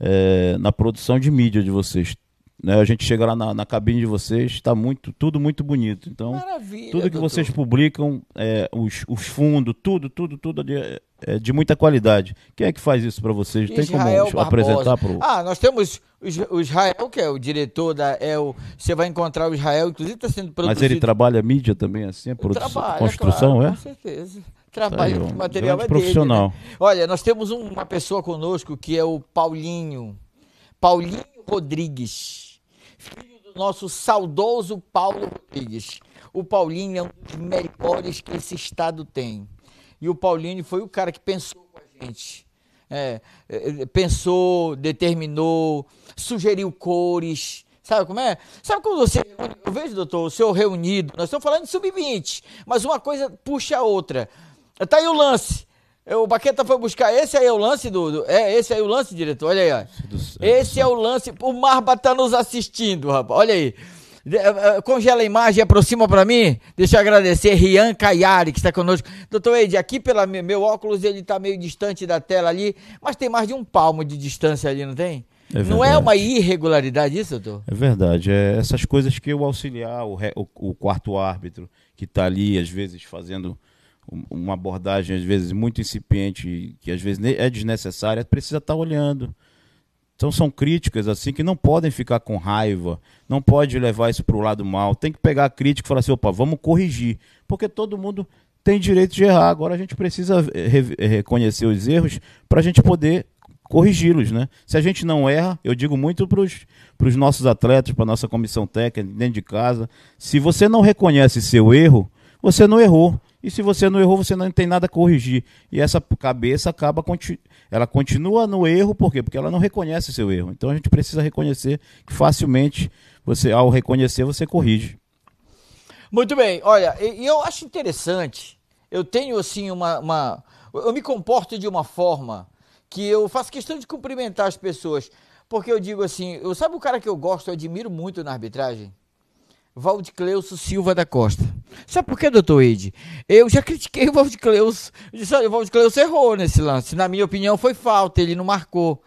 é, na produção de mídia de vocês. Né? A gente chega lá na, na cabine de vocês, está muito, tudo muito bonito. Então, Maravilha, tudo que doutor. vocês publicam, é, os, os fundos, tudo, tudo, tudo de é, é, de muita qualidade. Quem é que faz isso para vocês? Tem Israel como Barbosa. apresentar para o. Ah, nós temos o Israel, que é o diretor da. É o, você vai encontrar o Israel, inclusive está sendo produzido. Mas ele trabalha mídia também, assim, a produção, trabalha, construção, claro, é? Com certeza trabalho, Saiu. material é profissional. dele. Né? Olha, nós temos uma pessoa conosco que é o Paulinho. Paulinho Rodrigues. Filho do nosso saudoso Paulo Rodrigues. O Paulinho é um dos melhores que esse estado tem. E o Paulinho foi o cara que pensou com a gente. É, é pensou, determinou, sugeriu cores. Sabe como é? Sabe quando você. Eu vejo, doutor, o seu reunido. Nós estamos falando de sub-20, mas uma coisa puxa a outra. Tá aí o lance. O Baqueta foi buscar. Esse aí é o lance do. do é, esse aí é o lance, diretor. Olha aí, ó. Esse é, é né? o lance. O Marba tá nos assistindo, rapaz. Olha aí. Eh, eh, congela a imagem, aproxima para mim. Deixa eu agradecer Rian Caiari, que está conosco. Doutor Eide, aqui pelo meu óculos, ele está meio distante da tela ali, mas tem mais de um palmo de distância ali, não tem? É não é uma irregularidade isso, doutor? É verdade. É essas coisas que o auxiliar, o, re, o, o quarto árbitro, que está ali, às vezes, fazendo uma abordagem às vezes muito incipiente, que às vezes é desnecessária, precisa estar tá olhando. Então são críticas assim que não podem ficar com raiva, não pode levar isso para o lado mal. Tem que pegar a crítica e falar assim, opa, vamos corrigir, porque todo mundo tem direito de errar. Agora a gente precisa eh, re eh, reconhecer os erros para a gente poder corrigi-los, né? Se a gente não erra, eu digo muito para os nossos atletas, para nossa comissão técnica dentro de casa, se você não reconhece seu erro, você não errou. E se você não errou, você não tem nada a corrigir. E essa cabeça acaba ela continua no erro, por quê? Porque ela não reconhece seu erro. Então a gente precisa reconhecer que facilmente você ao reconhecer você corrige. Muito bem. Olha, eu acho interessante. Eu tenho assim uma, uma eu me comporto de uma forma que eu faço questão de cumprimentar as pessoas, porque eu digo assim, eu sabe o cara que eu gosto, eu admiro muito na arbitragem. Valdecleus Silva da Costa. Sabe por quê, doutor Ed? Eu já critiquei o Valdicleuso. Disse, o Valdecleus errou nesse lance. Na minha opinião, foi falta, ele não marcou.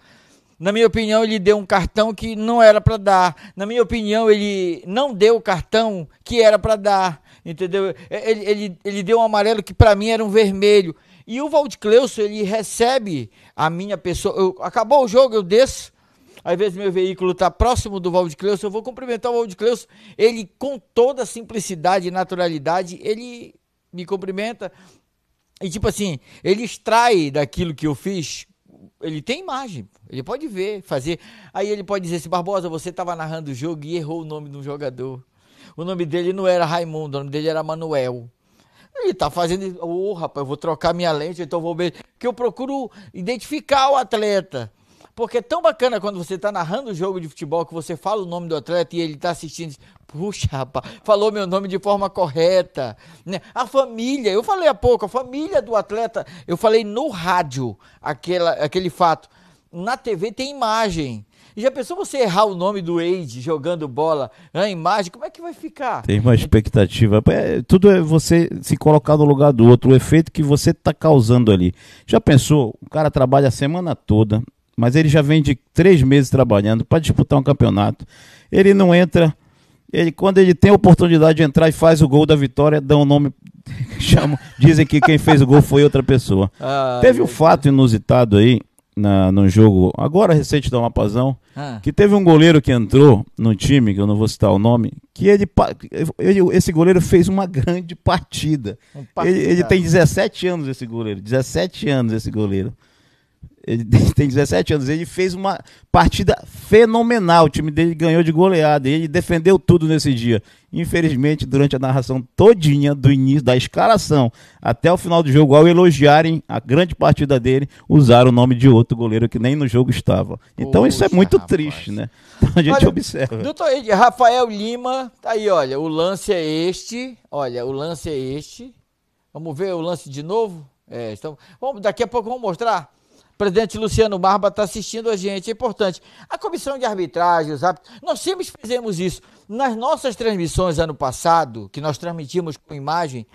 Na minha opinião, ele deu um cartão que não era para dar. Na minha opinião, ele não deu o cartão que era para dar. Entendeu? Ele, ele, ele deu um amarelo que para mim era um vermelho. E o Valdecleus ele recebe a minha pessoa. Eu, acabou o jogo, eu desço às vezes meu veículo está próximo do Valde Cleus, eu vou cumprimentar o Valde Cleus, ele com toda simplicidade e naturalidade, ele me cumprimenta. E tipo assim, ele extrai daquilo que eu fiz, ele tem imagem, ele pode ver, fazer. Aí ele pode dizer assim, Barbosa, você estava narrando o jogo e errou o nome de um jogador. O nome dele não era Raimundo, o nome dele era Manuel. Ele tá fazendo, ô oh, rapaz, eu vou trocar minha lente, então vou ver. Que eu procuro identificar o atleta. Porque é tão bacana quando você está narrando o jogo de futebol que você fala o nome do atleta e ele está assistindo. Puxa, rapaz, falou meu nome de forma correta. Né? A família, eu falei há pouco, a família do atleta, eu falei no rádio aquela, aquele fato. Na TV tem imagem. E já pensou você errar o nome do Wade jogando bola, né? a imagem, como é que vai ficar? Tem uma expectativa. É, tudo é você se colocar no lugar do outro, o efeito que você está causando ali. Já pensou? O cara trabalha a semana toda, mas ele já vem de três meses trabalhando para disputar um campeonato. Ele não entra. Ele, quando ele tem a oportunidade de entrar e faz o gol da vitória, dão o nome. Chamam, dizem que quem fez o gol foi outra pessoa. Ah, teve um fato inusitado aí na, no jogo, agora recente da Mapazão, ah. que teve um goleiro que entrou no time, que eu não vou citar o nome, que ele, ele esse goleiro fez uma grande partida. Um ele, ele tem 17 anos, esse goleiro. 17 anos, esse goleiro. Ele tem 17 anos. Ele fez uma partida fenomenal. O time dele ganhou de goleada. Ele defendeu tudo nesse dia. Infelizmente, durante a narração todinha do início da escalação até o final do jogo, ao elogiarem a grande partida dele, usaram o nome de outro goleiro que nem no jogo estava. Então Poxa, isso é muito rapaz. triste, né? Então a gente olha, observa. Doutor Rafael Lima, tá aí, olha, o lance é este. Olha, o lance é este. Vamos ver o lance de novo? É, estamos... Vamos, daqui a pouco vamos mostrar presidente Luciano Barba está assistindo a gente, é importante. A comissão de arbitragem, os árbitros, nós sempre fizemos isso. Nas nossas transmissões ano passado, que nós transmitimos com imagem,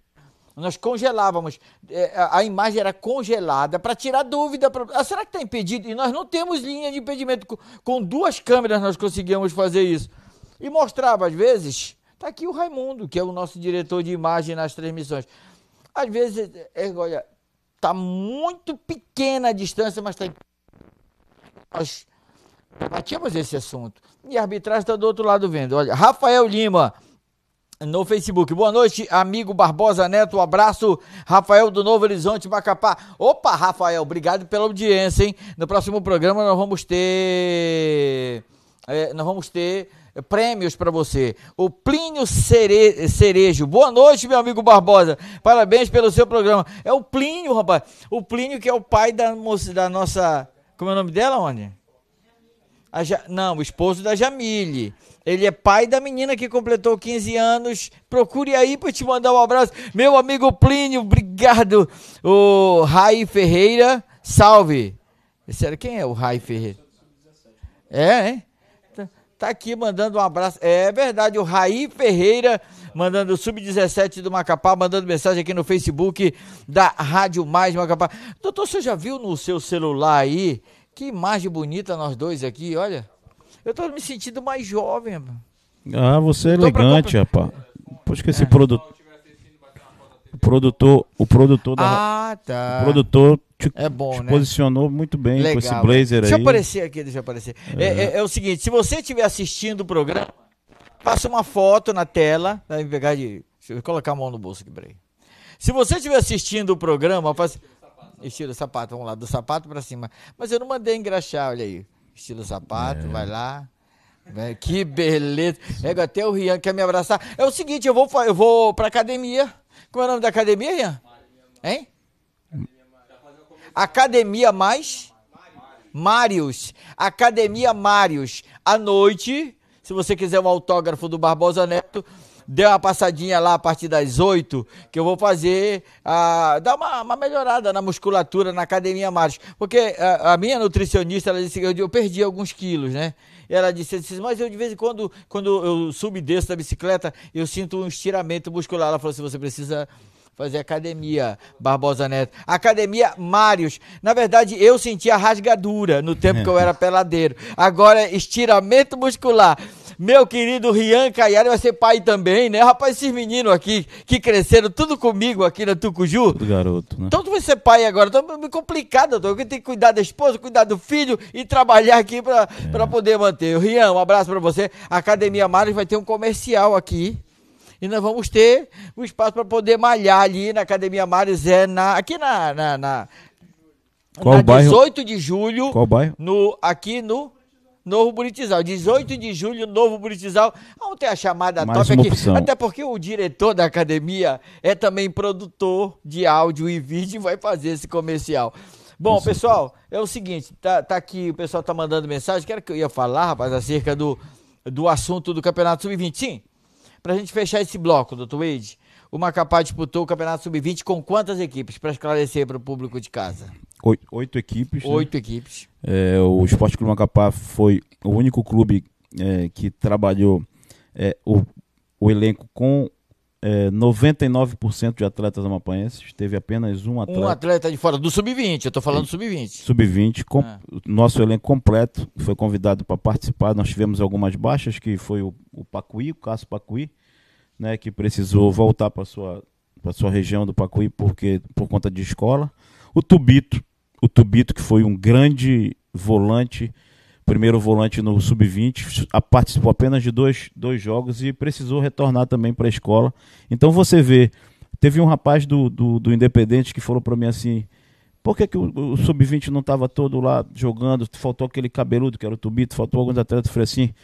nós congelávamos, é, a imagem era congelada para tirar dúvida. Pra, ah, será que está impedido? E nós não temos linha de impedimento. Com, duas câmeras nós conseguíamos fazer isso. E mostrava, às vezes, está aqui o Raimundo, que é o nosso diretor de imagem nas transmissões. Às vezes, é, é olha, Está muito pequena a distância, mas está. Nós batíamos esse assunto. E a arbitragem está do outro lado vendo. Olha, Rafael Lima no Facebook. Boa noite, amigo Barbosa Neto. Um abraço, Rafael do Novo Horizonte, Macapá. Opa, Rafael, obrigado pela audiência, hein? No próximo programa nós vamos ter. É, nós vamos ter prêmios para você. O Plínio Cere Cerejo. Boa noite, meu amigo Barbosa. Parabéns pelo seu programa. É o Plínio, rapaz. O Plínio que é o pai da, moça, da nossa. Como é o nome dela, onde? Ja... Não, o esposo da Jamile. Ele é pai da menina que completou 15 anos. Procure aí para te mandar um abraço. Meu amigo Plínio, obrigado. O Rai Ferreira, salve. Esse era quem é o Rai Ferreira? É, hein? Tá aqui mandando um abraço. É verdade, o Raí Ferreira mandando o sub-17 do Macapá, mandando mensagem aqui no Facebook da Rádio Mais Macapá. Doutor, você já viu no seu celular aí? Que imagem bonita nós dois aqui, olha. Eu tô me sentindo mais jovem. Ah, você é elegante, rapaz. Poxa, que esse é. produto o produtor, o produtor da, ah, tá. o produtor te, é bom, te né? posicionou muito bem Legal, com esse blazer aí. Deixa aparecer aqui, deixa aparecer. É, é. É, é, o seguinte, se você estiver assistindo o programa, faça uma foto na tela, né, vai pegar de, deixa eu colocar a mão no bolso aqui, peraí. Se você estiver assistindo o programa, faça estilo sapato, vamos lá, do sapato para cima. Mas eu não mandei engraxar, olha aí. Estilo sapato, é. vai lá. Né, que beleza. Pega até o Rian quer me abraçar. É o seguinte, eu vou eu vou para academia. Como é o nome da academia, Ian? Hein? Academia Mais? Marios. Academia Marios. À noite, se você quiser um autógrafo do Barbosa Neto, dê uma passadinha lá a partir das 8, que eu vou fazer, ah, dar uma, uma, melhorada na musculatura na Academia Marios. Porque a, ah, a minha nutricionista, ela disse que eu perdi alguns quilos, né? Ela disse, disse, mas eu de vez em quando, quando eu subo e desço da bicicleta, eu sinto um estiramento muscular. Ela falou assim, você precisa fazer academia, Barbosa Neto. Academia Marios. Na verdade, eu sentia rasgadura no tempo que eu era peladeiro. Agora, estiramento muscular. Meu querido Rian Caiari vai ser pai também, né? Rapaz, esses meninos aqui que cresceram tudo comigo aqui na Tucuju. Tudo garoto, né? Então tu vai ser pai agora. Tá meio então, é complicado, tô. Eu tenho que cuidar da esposa, cuidar do filho e trabalhar aqui pra, é. Pra poder manter. Rian, um abraço pra você. A Academia Maris vai ter um comercial aqui e nós vamos ter um espaço para poder malhar ali na Academia Mares, é na, aqui na, na, na, Qual na bairro? 18 de julho. Qual bairro? No, aqui no Novo Buritizal. 18 de julho, Novo Buritizal. Vamos ter a chamada Mais top aqui. Opção. Até porque o diretor da academia é também produtor de áudio e vídeo e vai fazer esse comercial. Bom, pessoal, é o seguinte, tá, tá aqui, o pessoal tá mandando mensagem, que que eu ia falar, rapaz, acerca do, do assunto do Campeonato Sub-20. Sim, pra gente fechar esse bloco, doutor Wade, o Macapá disputou o Campeonato Sub-20 com quantas equipes, para esclarecer para o público de casa? Oito, oito equipes. Né? Oito né? equipes. É, o Esporte Clube Macapá foi o único clube é, que trabalhou é, o, o, elenco com 99% é, de atletas amapaenses. Teve apenas um atleta. Um atleta de fora, do Sub-20, eu estou falando do Sub-20. Sub-20, nosso elenco completo foi convidado para participar. Nós tivemos algumas baixas, que foi o, o Pacuí, o Cássio Pacuí, né, que precisou voltar para sua para sua região do Pacuí porque por conta de escola. O Tubito o Tubito, que foi um grande volante, primeiro volante no sub-20, participou apenas de dois, dois jogos e precisou retornar também para a escola. Então você vê, teve um rapaz do, do, do Independente que falou para mim assim. Por que, que o, o sub-20 não estava todo lá jogando? Faltou aquele cabeludo que era o Tubito, faltou alguns atletas. Eu falei assim,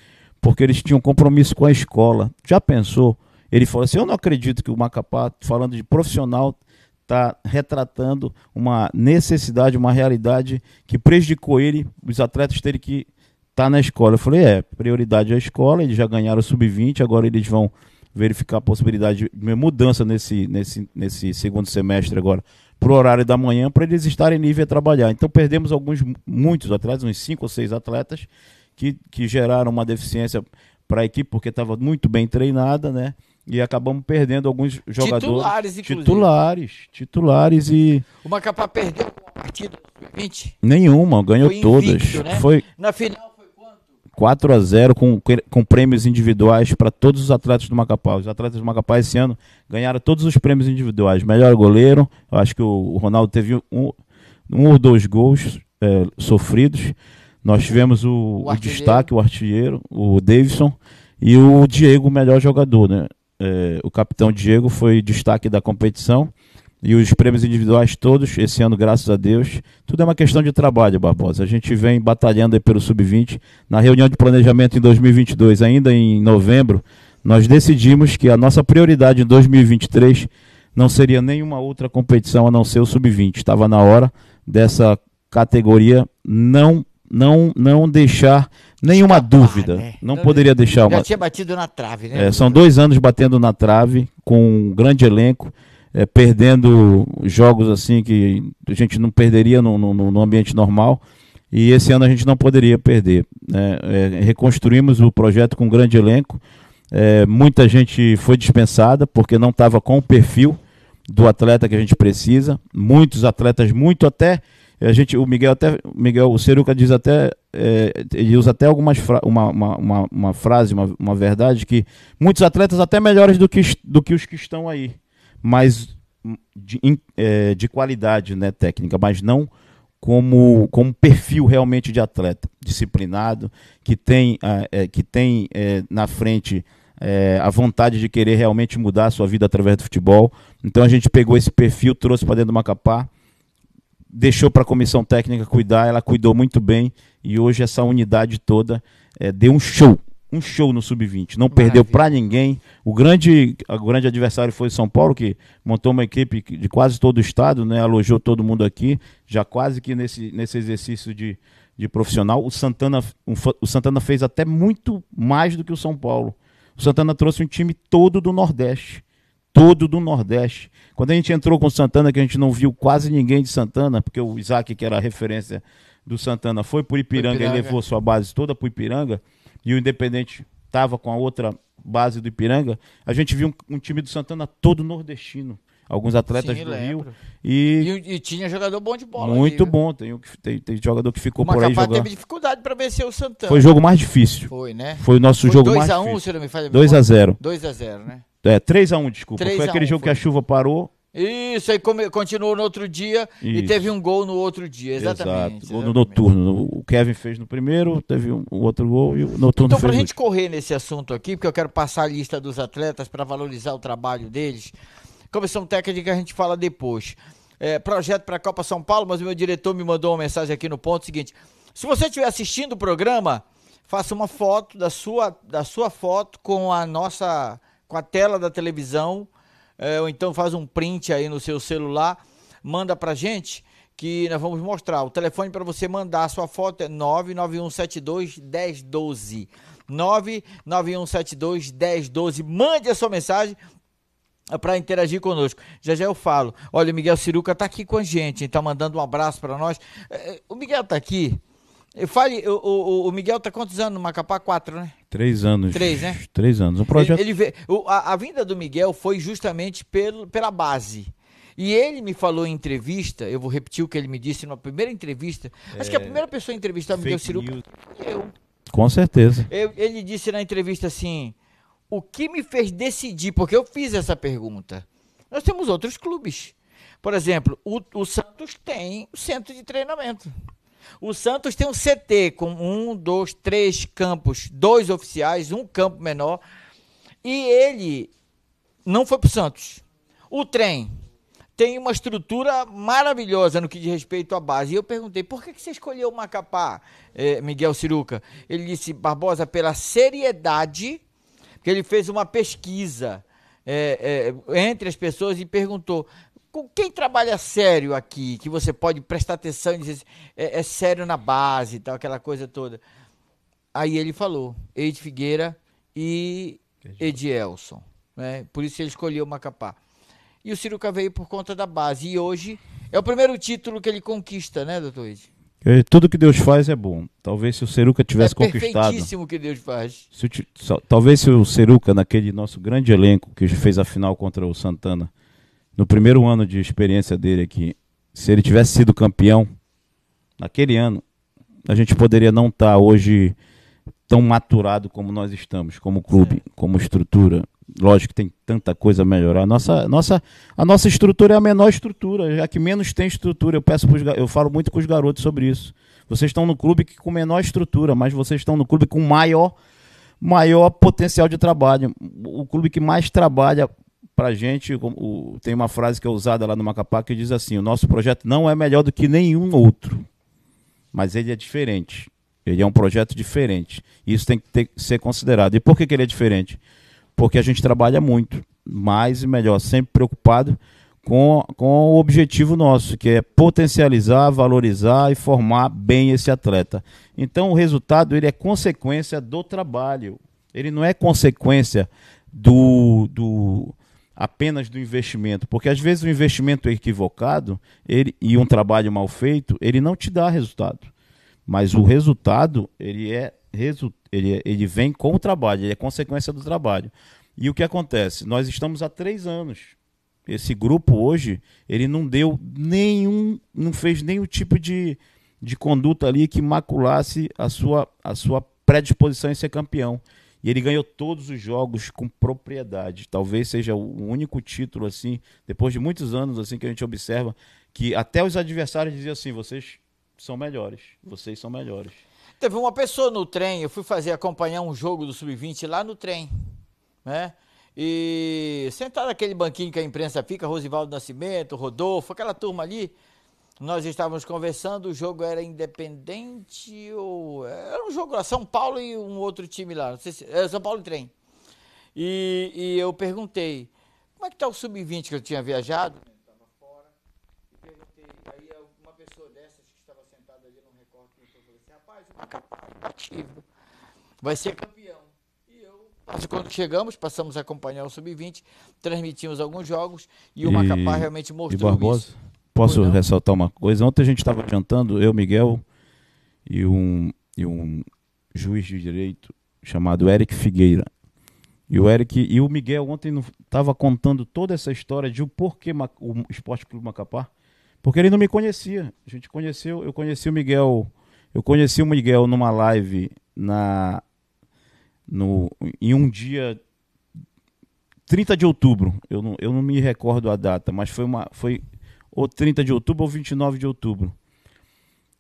porque eles tinham compromisso com a escola. Já pensou? Ele falou assim: Eu não acredito que o Macapá, falando de profissional, está retratando uma necessidade, uma realidade que prejudicou ele, os atletas terem que estar tá na escola. Eu falei, é, prioridade é a escola, eles já ganharam o sub-20, agora eles vão verificar a possibilidade de mudança nesse, nesse, nesse segundo semestre agora para o horário da manhã, para eles estarem livres a trabalhar. Então perdemos alguns, muitos atletas, uns cinco ou seis atletas, que, que geraram uma deficiência para a equipe, porque estava muito bem treinada, né? e acabamos perdendo alguns jogadores. Titulares, inclusive. Titulares, titulares e. O Macapá perdeu uma partida 20? Nenhuma, ganhou foi invicto, todas. Né? Foi... Na final foi quanto? 4 a 0 com, com prêmios individuais para todos os atletas do Macapá. Os atletas do Macapá esse ano ganharam todos os prêmios individuais. Melhor goleiro, eu acho que o Ronaldo teve um, um ou dois gols é, sofridos. Nós tivemos o, o, o destaque, o artilheiro, o Davidson e o Diego, o melhor jogador, né? Eh, o capitão Diego foi destaque da competição e os prêmios individuais todos, esse ano, graças a Deus. Tudo é uma questão de trabalho, Barbosa. A gente vem batalhando pelo Sub-20. Na reunião de planejamento em 2022, ainda em novembro, nós decidimos que a nossa prioridade em 2023 não seria nenhuma outra competição a não ser o Sub-20. Estava na hora dessa categoria não, não, não deixar Nenhuma Escapar, ah, dúvida. Né? Não poderia deixar uma. Já tinha batido na trave, né? É, são dois anos batendo na trave, com um grande elenco, é, perdendo jogos assim que a gente não perderia no, no, no, ambiente normal. E esse ano a gente não poderia perder. Né? É, reconstruímos o projeto com um grande elenco. É, muita gente foi dispensada porque não estava com o perfil do atleta que a gente precisa. Muitos atletas, muito até a gente, o Miguel até, Miguel, o Seruca diz até, é, ele usa até algumas uma, uma, uma, uma, frase, uma, uma verdade que muitos atletas até melhores do que, do que os que estão aí, mas hum, de, é, de qualidade, né, técnica, mas não como, como perfil realmente de atleta, disciplinado, que tem, é, que tem é, na frente é, a vontade de querer realmente mudar a sua vida através do futebol. Então a gente pegou esse perfil, trouxe para dentro do Macapá deixou para a comissão técnica cuidar, ela cuidou muito bem e hoje essa unidade toda é, deu um show, um show no sub-20, não Maravilha. perdeu para ninguém. O grande, o grande adversário foi o São Paulo que montou uma equipe de quase todo o estado, né, alojou todo mundo aqui, já quase que nesse, nesse exercício de, de profissional. O Santana, o Santana fez até muito mais do que o São Paulo. O Santana trouxe um time todo do Nordeste todo do Nordeste. Quando a gente entrou com Santana, que a gente não viu quase ninguém de Santana, porque o Isaac, que era a referência do Santana, foi para Ipiranga, Ipiranga. e levou sua base toda para Ipiranga, e o Independente estava com a outra base do Ipiranga, a gente viu um, um time do Santana todo nordestino. Alguns atletas Sim, do lembro. Rio. E... e... E, tinha jogador bom de bola. Muito né? bom. Tem, tem, tem jogador que ficou o por aí jogando. teve dificuldade para vencer o Santana. Foi o jogo mais difícil. Foi, né? Foi o nosso Foi jogo mais um, difícil. 2x1, se não me faz 2x0. 2x0, né? É, 3x1, desculpa. 3 foi aquele 1, jogo foi. que a chuva parou. Isso, aí come, continuou no outro dia Isso. e teve um gol no outro dia, exatamente. Exato, gol no noturno. O Kevin fez no primeiro, teve um, outro gol e o noturno Então, para a gente correr nesse assunto aqui, porque eu quero passar a lista dos atletas para valorizar o trabalho deles. Comissão técnica a gente fala depois. É, projeto para a Copa São Paulo, mas o meu diretor me mandou uma mensagem aqui no ponto seguinte. Se você estiver assistindo o programa, faça uma foto da sua, da sua foto com a nossa com a tela da televisão, é, ou então faz um print aí no seu celular, manda para gente que nós vamos mostrar. O telefone para você mandar a sua foto é 99172 1012. 99172 1012. Mande a sua mensagem para interagir conosco. Já já eu falo. Olha, o Miguel Ciruca está aqui com a gente, está mandando um abraço para nós. É, é, o Miguel está aqui Fale, o, o, o Miguel tá quantos anos no Macapá? Quatro, né? Três anos. Três, né? Três anos. Um projeto... Ele, ele vê, o, a, a, vinda do Miguel foi justamente pelo, pela base. E ele me falou em entrevista, eu vou repetir o que ele me disse numa primeira entrevista. É... Acho que a é, primeira pessoa a entrevistar o Miguel Ciruca eu. Com certeza. Eu, ele disse na entrevista assim: o que me fez decidir? Porque eu fiz essa pergunta. Nós temos outros clubes. Por exemplo, o, o Santos tem o centro de treinamento. O Santos tem um CT com um, dois, três campos, dois oficiais, um campo menor. E ele não foi para o Santos. O trem tem uma estrutura maravilhosa no que diz respeito à base. E eu perguntei, por que, que você escolheu o Macapá, eh, Miguel Ciruca? Ele disse, Barbosa, pela seriedade, porque ele fez uma pesquisa eh, eh, entre as pessoas e perguntou, com quem trabalha sério aqui, que você pode prestar atenção e dizer assim, é, é sério na base e tal, aquela coisa toda. Aí ele falou, Eide Figueira e Elson Né? Por isso ele escolheu o Macapá. E o Ciruca veio por conta da base. E hoje é o primeiro título que ele conquista, né, doutor Ed Tudo que Deus faz é bom. Talvez se o Seruca tivesse é conquistado. É perfeitíssimo que Deus faz. Se, talvez se o Seruca, naquele nosso grande elenco que fez a final contra o Santana, no primeiro ano de experiência dele aqui, se ele tivesse sido campeão naquele ano, a gente poderia não estar tá hoje tão maturado como nós estamos, como clube, certo. como estrutura. Lógico que tem tanta coisa a melhorar. Nossa, nossa, a nossa estrutura é a menor estrutura, já é que menos tem estrutura. Eu peço pros, eu falo muito com os garotos sobre isso. Vocês estão no clube que com menor estrutura, mas vocês estão no clube com maior maior potencial de trabalho. O clube que mais trabalha para a gente, o, tem uma frase que é usada lá no Macapá que diz assim: o nosso projeto não é melhor do que nenhum outro, mas ele é diferente. Ele é um projeto diferente. Isso tem que ter, ser considerado. E por que, que ele é diferente? Porque a gente trabalha muito, mais e melhor, sempre preocupado com, com o objetivo nosso, que é potencializar, valorizar e formar bem esse atleta. Então o resultado ele é consequência do trabalho. Ele não é consequência do, do, apenas do investimento, porque às vezes o investimento é equivocado ele, e um trabalho mal feito, ele não te dá resultado. Mas o resultado, ele é ele, é, ele vem com o trabalho, ele é consequência do trabalho. E o que acontece? Nós estamos há três anos. Esse grupo hoje, ele não deu nenhum, não fez nenhum tipo de, de conduta ali que maculasse a sua, a sua predisposição em ser campeão. E ele ganhou todos os jogos com propriedade. Talvez seja o único título, assim, depois de muitos anos, assim, que a gente observa, que até os adversários diziam assim: vocês são melhores, vocês são melhores. Teve uma pessoa no trem, eu fui fazer acompanhar um jogo do Sub-20 lá no trem, né? E sentado naquele banquinho que a imprensa fica, Rosivaldo Nascimento, Rodolfo, aquela turma ali, nós estávamos conversando, o jogo era independente ou. É, era um jogo lá, São Paulo e um outro time lá, não se, é, São Paulo e trem. E, e, eu perguntei, como é que está o Sub-20 que eu tinha viajado? Estava fora, e perguntei, aí uma pessoa dessas que estava sentada ali, assim, rapaz, o Macapá tá vai ser campeão. E eu, quando chegamos, passamos a acompanhar o Sub-20, transmitimos alguns jogos, e o Macapá realmente mostrou isso posso ressaltar uma coisa? Ontem a gente estava adiantando, eu, Miguel, e um, e um juiz de direito chamado Eric Figueira. E o Eric e o Miguel ontem estava contando toda essa história de o porquê o Esporte Clube Macapá, porque ele não me conhecia. A gente conheceu, eu conheci o Miguel, eu conheci o Miguel numa live na no em um dia 30 de outubro. Eu não, eu não me recordo a data, mas foi uma foi ou 30 de outubro ou 29 de outubro.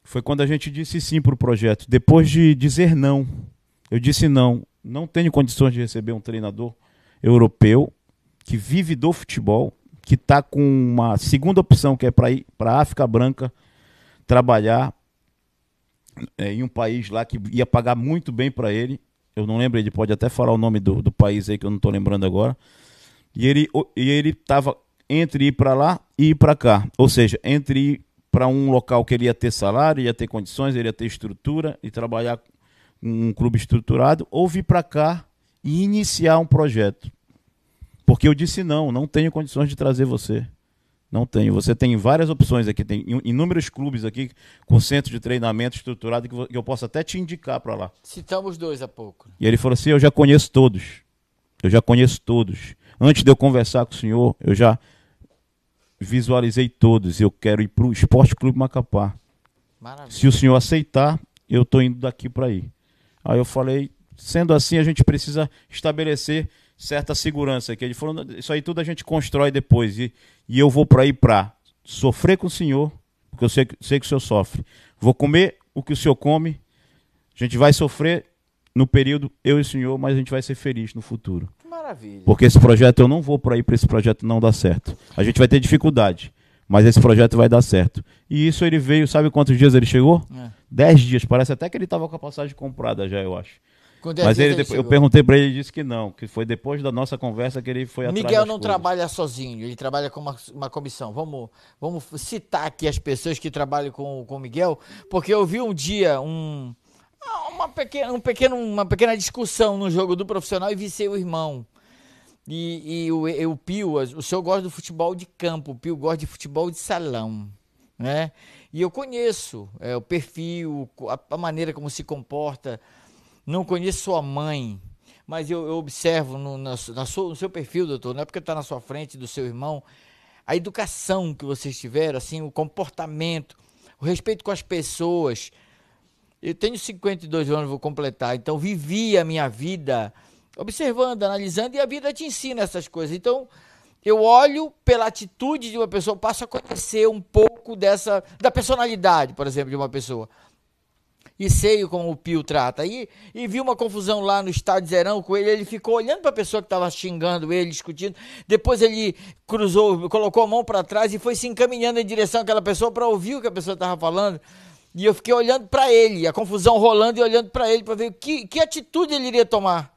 Foi quando a gente disse sim para o projeto. Depois de dizer não, eu disse não, não tenho condições de receber um treinador europeu que vive do futebol, que está com uma segunda opção que é para ir para a África Branca trabalhar é, em um país lá que ia pagar muito bem para ele. Eu não lembro, ele pode até falar o nome do, do país aí que eu não estou lembrando agora. E ele e ele estava entre ir para lá e ir para cá. Ou seja, entre ir para um local que ele ia ter salário, ia ter condições, ele ia ter estrutura e trabalhar um clube estruturado, ou vir para cá e iniciar um projeto. Porque eu disse não, não tenho condições de trazer você. Não tenho. Você tem várias opções aqui, tem inúmeros clubes aqui com centro de treinamento estruturado que eu posso até te indicar para lá. Citamos dois há pouco. E ele falou assim: Eu já conheço todos. Eu já conheço todos. Antes de eu conversar com o senhor, eu já visualizei todos. Eu quero ir para o Esporte Clube Macapá. Maravilha. Se o senhor aceitar, eu estou indo daqui para aí. Aí eu falei, sendo assim, a gente precisa estabelecer certa segurança. Que ele falou, isso aí tudo a gente constrói depois. E, e eu vou para aí para sofrer com o senhor, porque eu sei, sei que o senhor sofre. Vou comer o que o senhor come. A gente vai sofrer no período, eu e o senhor, mas a gente vai ser feliz no futuro. Maravilha. Porque esse projeto eu não vou por aí para esse projeto não dar certo. A gente vai ter dificuldade, mas esse projeto vai dar certo. E isso ele veio, sabe quantos dias ele chegou? É. Dez dias. Parece até que ele estava com a passagem comprada já, eu acho. Mas ele, ele eu perguntei para ele e disse que não, que foi depois da nossa conversa que ele foi Miguel atrás. Miguel não coisas. trabalha sozinho, ele trabalha com uma, uma, comissão. Vamos, vamos citar aqui as pessoas que trabalham com o Miguel, porque eu vi um dia um, ah, uma pequena, um pequeno, uma pequena discussão no jogo do profissional e viciei seu irmão. E, e o, e o Pio, o senhor gosta do futebol de campo, o Pio gosta de futebol de salão, né? E eu conheço é, o perfil, a, a, maneira como se comporta. Não conheço sua mãe, mas eu, eu observo no, na, na sua, no seu perfil, doutor, não é porque está na sua frente do seu irmão, a educação que vocês tiveram, assim, o comportamento, o respeito com as pessoas, eu tenho 52 anos, vou completar. Então, vivi a minha vida observando, analisando, e a vida te ensina essas coisas. Então, eu olho pela atitude de uma pessoa, passo a conhecer um pouco dessa da personalidade, por exemplo, de uma pessoa. E sei como o Pio trata. E, e vi uma confusão lá no estádio Zerão com ele. Ele ficou olhando para a pessoa que estava xingando ele, discutindo. Depois ele cruzou, colocou a mão para trás e foi se encaminhando em direção àquela pessoa para ouvir o que a pessoa estava falando. E eu fiquei olhando para ele, a confusão rolando e olhando para ele para ver que, que atitude ele iria tomar.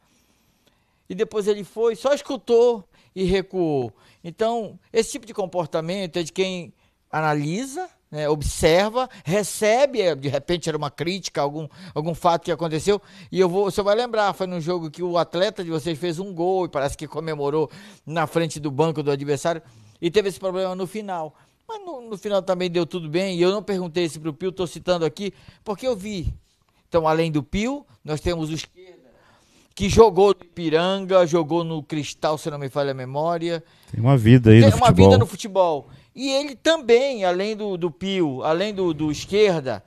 E depois ele foi, só escutou e recuou. Então, esse tipo de comportamento é de quem analisa, né, observa, recebe, é, de repente era uma crítica, algum, algum fato que aconteceu, e eu vou, você vai lembrar, foi num jogo que o atleta de vocês fez um gol e parece que comemorou na frente do banco do adversário e teve esse problema no final. Mas no, no final também deu tudo bem. E eu não perguntei isso para o Pio, estou citando aqui, porque eu vi. Então, além do Pio, nós temos o esquerda, que jogou no Ipiranga, jogou no Cristal, se não me falha a memória. Tem uma vida aí Tem no uma futebol. vida no futebol. E ele também, além do, do Pio, além do, do esquerda,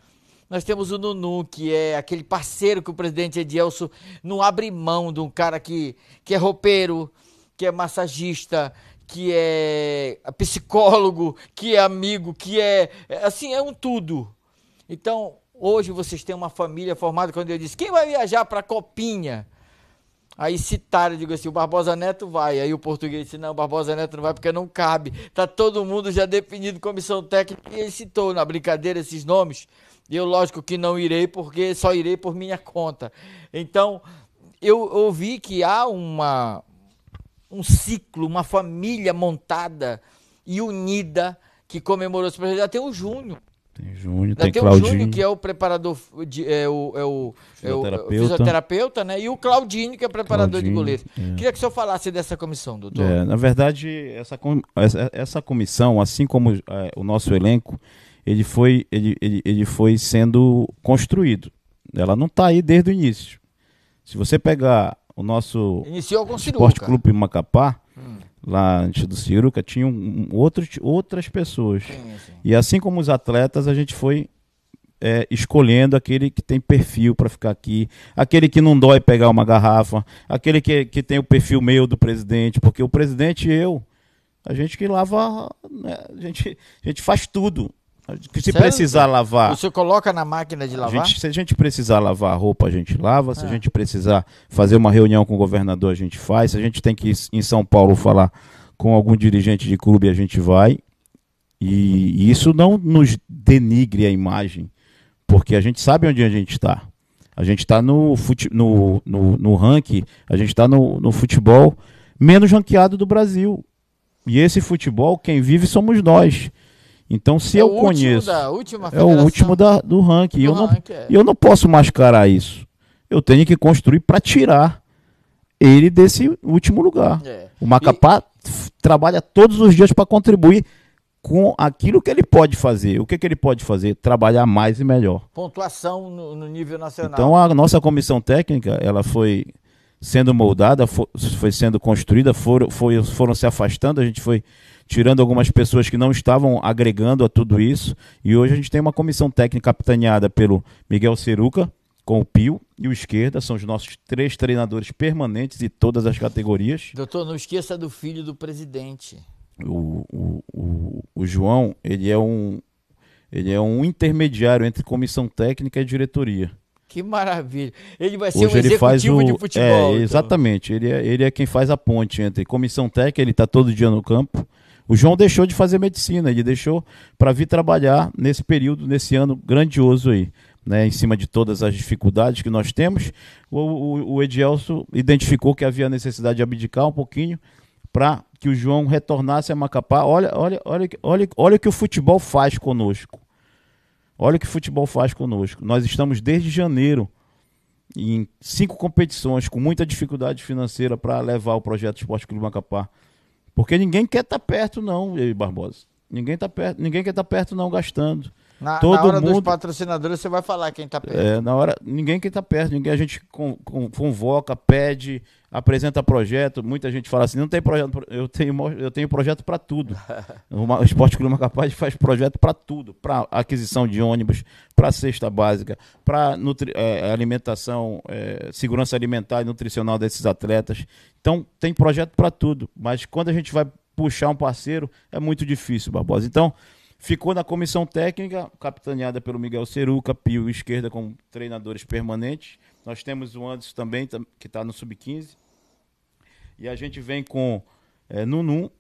nós temos o Nunu, que é aquele parceiro que o presidente Edielson não abre mão de um cara que, que é roupeiro, que é massagista, que é psicólogo, que é amigo, que é, é. Assim, é um tudo. Então, hoje vocês têm uma família formada. Quando eu disse, quem vai viajar para Copinha? Aí citaram, digo assim, o Barbosa Neto vai. Aí o português disse, não, o Barbosa Neto não vai porque não cabe. Tá todo mundo já definido comissão técnica. E ele citou na brincadeira esses nomes. Eu, lógico que não irei, porque só irei por minha conta. Então, eu ouvi que há uma, um ciclo, uma família montada e unida que comemorou esse projeto. Já tem o Júnior. Tem Júnior, tem, tem Claudinho. o Júnior, que é o preparador, de, é, o, é, o, fisioterapeuta. É o fisioterapeuta, né? E o Claudinho, que é preparador Claudinho, de goleiro. É. Queria que o senhor falasse dessa comissão, doutor. É, na verdade, essa, essa comissão, assim como é, o nosso elenco, ele foi, ele, ele, ele foi sendo construído. Ela não está aí desde o início. Se você pegar o nosso Iniciou com Esporte Ciruca. Clube Macapá, hum. lá antes do Ciruca, tinham um, outros, outras pessoas. Sim, sim. E assim como os atletas, a gente foi é, escolhendo aquele que tem perfil para ficar aqui, aquele que não dói pegar uma garrafa, aquele que, que tem o perfil meio do presidente, porque o presidente e eu, a gente que lava, né, a, gente, a gente faz tudo. Se Sério? precisar é. lavar. Você coloca na máquina de lavar? A gente, se a gente precisar lavar a roupa, a gente lava. Se é. a gente precisar fazer uma reunião com o governador, a gente faz. Se a gente tem que ir em São Paulo falar com algum dirigente de clube, a gente vai. E isso não nos denigre a imagem, porque a gente sabe onde a gente está. A gente está no, no, no, no ranking, a gente está no, no futebol menos ranqueado do Brasil. E esse futebol, quem vive somos nós. Então, se é eu conheço. Da última é o último da, do ranking. Do eu, ranking, não, é. eu não posso mascarar isso. Eu tenho que construir para tirar ele desse último lugar. É. O Macapá e... trabalha todos os dias para contribuir com aquilo que ele pode fazer. O que, que ele pode fazer? Trabalhar mais e melhor. Pontuação no, no nível nacional. Então, a nossa comissão técnica ela foi sendo moldada, foi, foi sendo construída, foram, foi, foram se afastando, a gente foi tirando algumas pessoas que não estavam agregando a tudo isso. E hoje a gente tem uma comissão técnica capitaneada pelo Miguel Ceruca, com o Pio e o Esquerda, são os nossos três treinadores permanentes de todas as categorias. Doutor, não esqueça do filho do presidente. O, o, o, o João, ele é um, ele é um intermediário entre comissão técnica e diretoria. Que maravilha. Ele vai ser Hoje um ele faz o, de futebol. É, então. exatamente. Ele é, ele é quem faz a ponte entre comissão técnica, ele está todo dia no campo, o João deixou de fazer medicina, ele deixou para vir trabalhar nesse período, nesse ano grandioso aí. Né, em cima de todas as dificuldades que nós temos, o, o, o Edielso identificou que havia necessidade de abdicar um pouquinho para que o João retornasse a Macapá. Olha, olha, olha, olha, olha o que o futebol faz conosco. Olha o que o futebol faz conosco. Nós estamos desde janeiro em cinco competições com muita dificuldade financeira para levar o projeto Esporte Clube Macapá porque ninguém quer estar tá perto, não, eu Barbosa. Ninguém, tá perto, ninguém quer estar tá perto, não, gastando. Na, Todo na hora mundo... dos patrocinadores você vai falar quem está perto. É, na hora, ninguém quem está perto, ninguém a gente convoca, pede, apresenta projeto. Muita gente fala assim, não tem projeto, eu tenho, eu tenho projeto para tudo. o Esporte Clube Capaz faz projeto para tudo, para aquisição de ônibus, para cesta básica, para é, alimentação, é, segurança alimentar e nutricional desses atletas. Então tem projeto para tudo, mas quando a gente vai puxar um parceiro é muito difícil, Barbosa. Então, Ficou na comissão técnica, capitaneada pelo Miguel Ceruca, Pio Esquerda com treinadores permanentes. Nós temos o Anderson também, que está no Sub-15. E a gente vem com é, Nunu,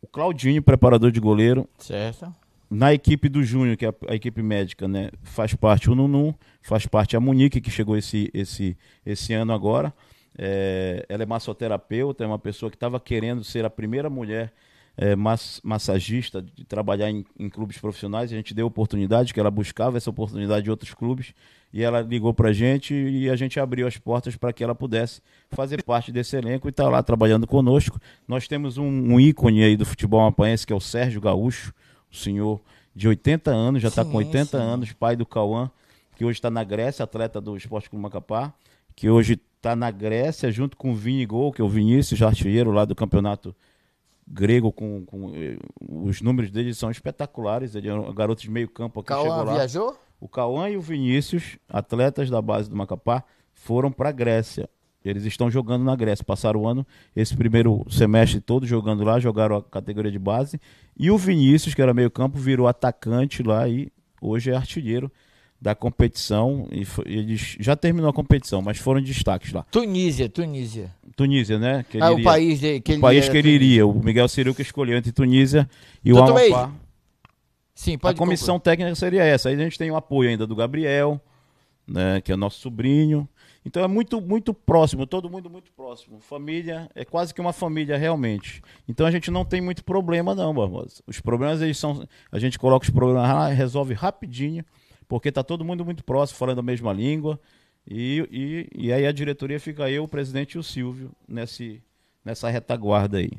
o Claudinho, preparador de goleiro. Certo. Na equipe do Júnior, que é a, a equipe médica, né? Faz parte o Nunu, faz parte a Monique, que chegou esse, esse, esse ano agora. É, ela é massoterapeuta, é uma pessoa que estava querendo ser a primeira mulher é, mass, massagista, de trabalhar em, em, clubes profissionais. A gente deu oportunidade, que ela buscava essa oportunidade de outros clubes. E ela ligou para a gente e a gente abriu as portas para que ela pudesse fazer parte desse elenco e está lá trabalhando conosco. Nós temos um, um ícone aí do futebol amapaense, que é o Sérgio Gaúcho, o senhor de 80 anos, já está com 80 sim. anos, pai do Cauã, que hoje está na Grécia, atleta do Esporte Clube Macapá, que hoje está na Grécia junto com o Vini Gol, que é o Vinícius Artilheiro lá do campeonato grego com, com, eh, os números dele são espetaculares. Ele é um garoto de meio campo que Cauã chegou lá. viajou? O Cauã e o Vinícius, atletas da base do Macapá, foram para a Grécia. Eles estão jogando na Grécia. Passaram o ano, esse primeiro semestre todo jogando lá, jogaram a categoria de base. E o Vinícius, que era meio campo, virou atacante lá e hoje é artilheiro da competição e eles já terminou a competição, mas foram destaques lá. Tunísia, Tunísia. Tunísia, né? Que ah, iria, o país de, que o ele país que ele iria. O Miguel Ciruca escolheu entre Tunísia e o Amapá. Sim, pode. A comissão concluir. técnica seria essa. Aí a gente tem o apoio ainda do Gabriel, né? Que é nosso sobrinho. Então é muito, muito próximo, todo mundo muito próximo. Família, é quase que uma família realmente. Então a gente não tem muito problema, não, Barbosa. Os problemas, eles são. A gente coloca os problemas, resolve rapidinho porque está todo mundo muito próximo, falando a mesma língua. E, e, e aí a diretoria fica eu, o presidente e o Silvio nesse, nessa retaguarda aí.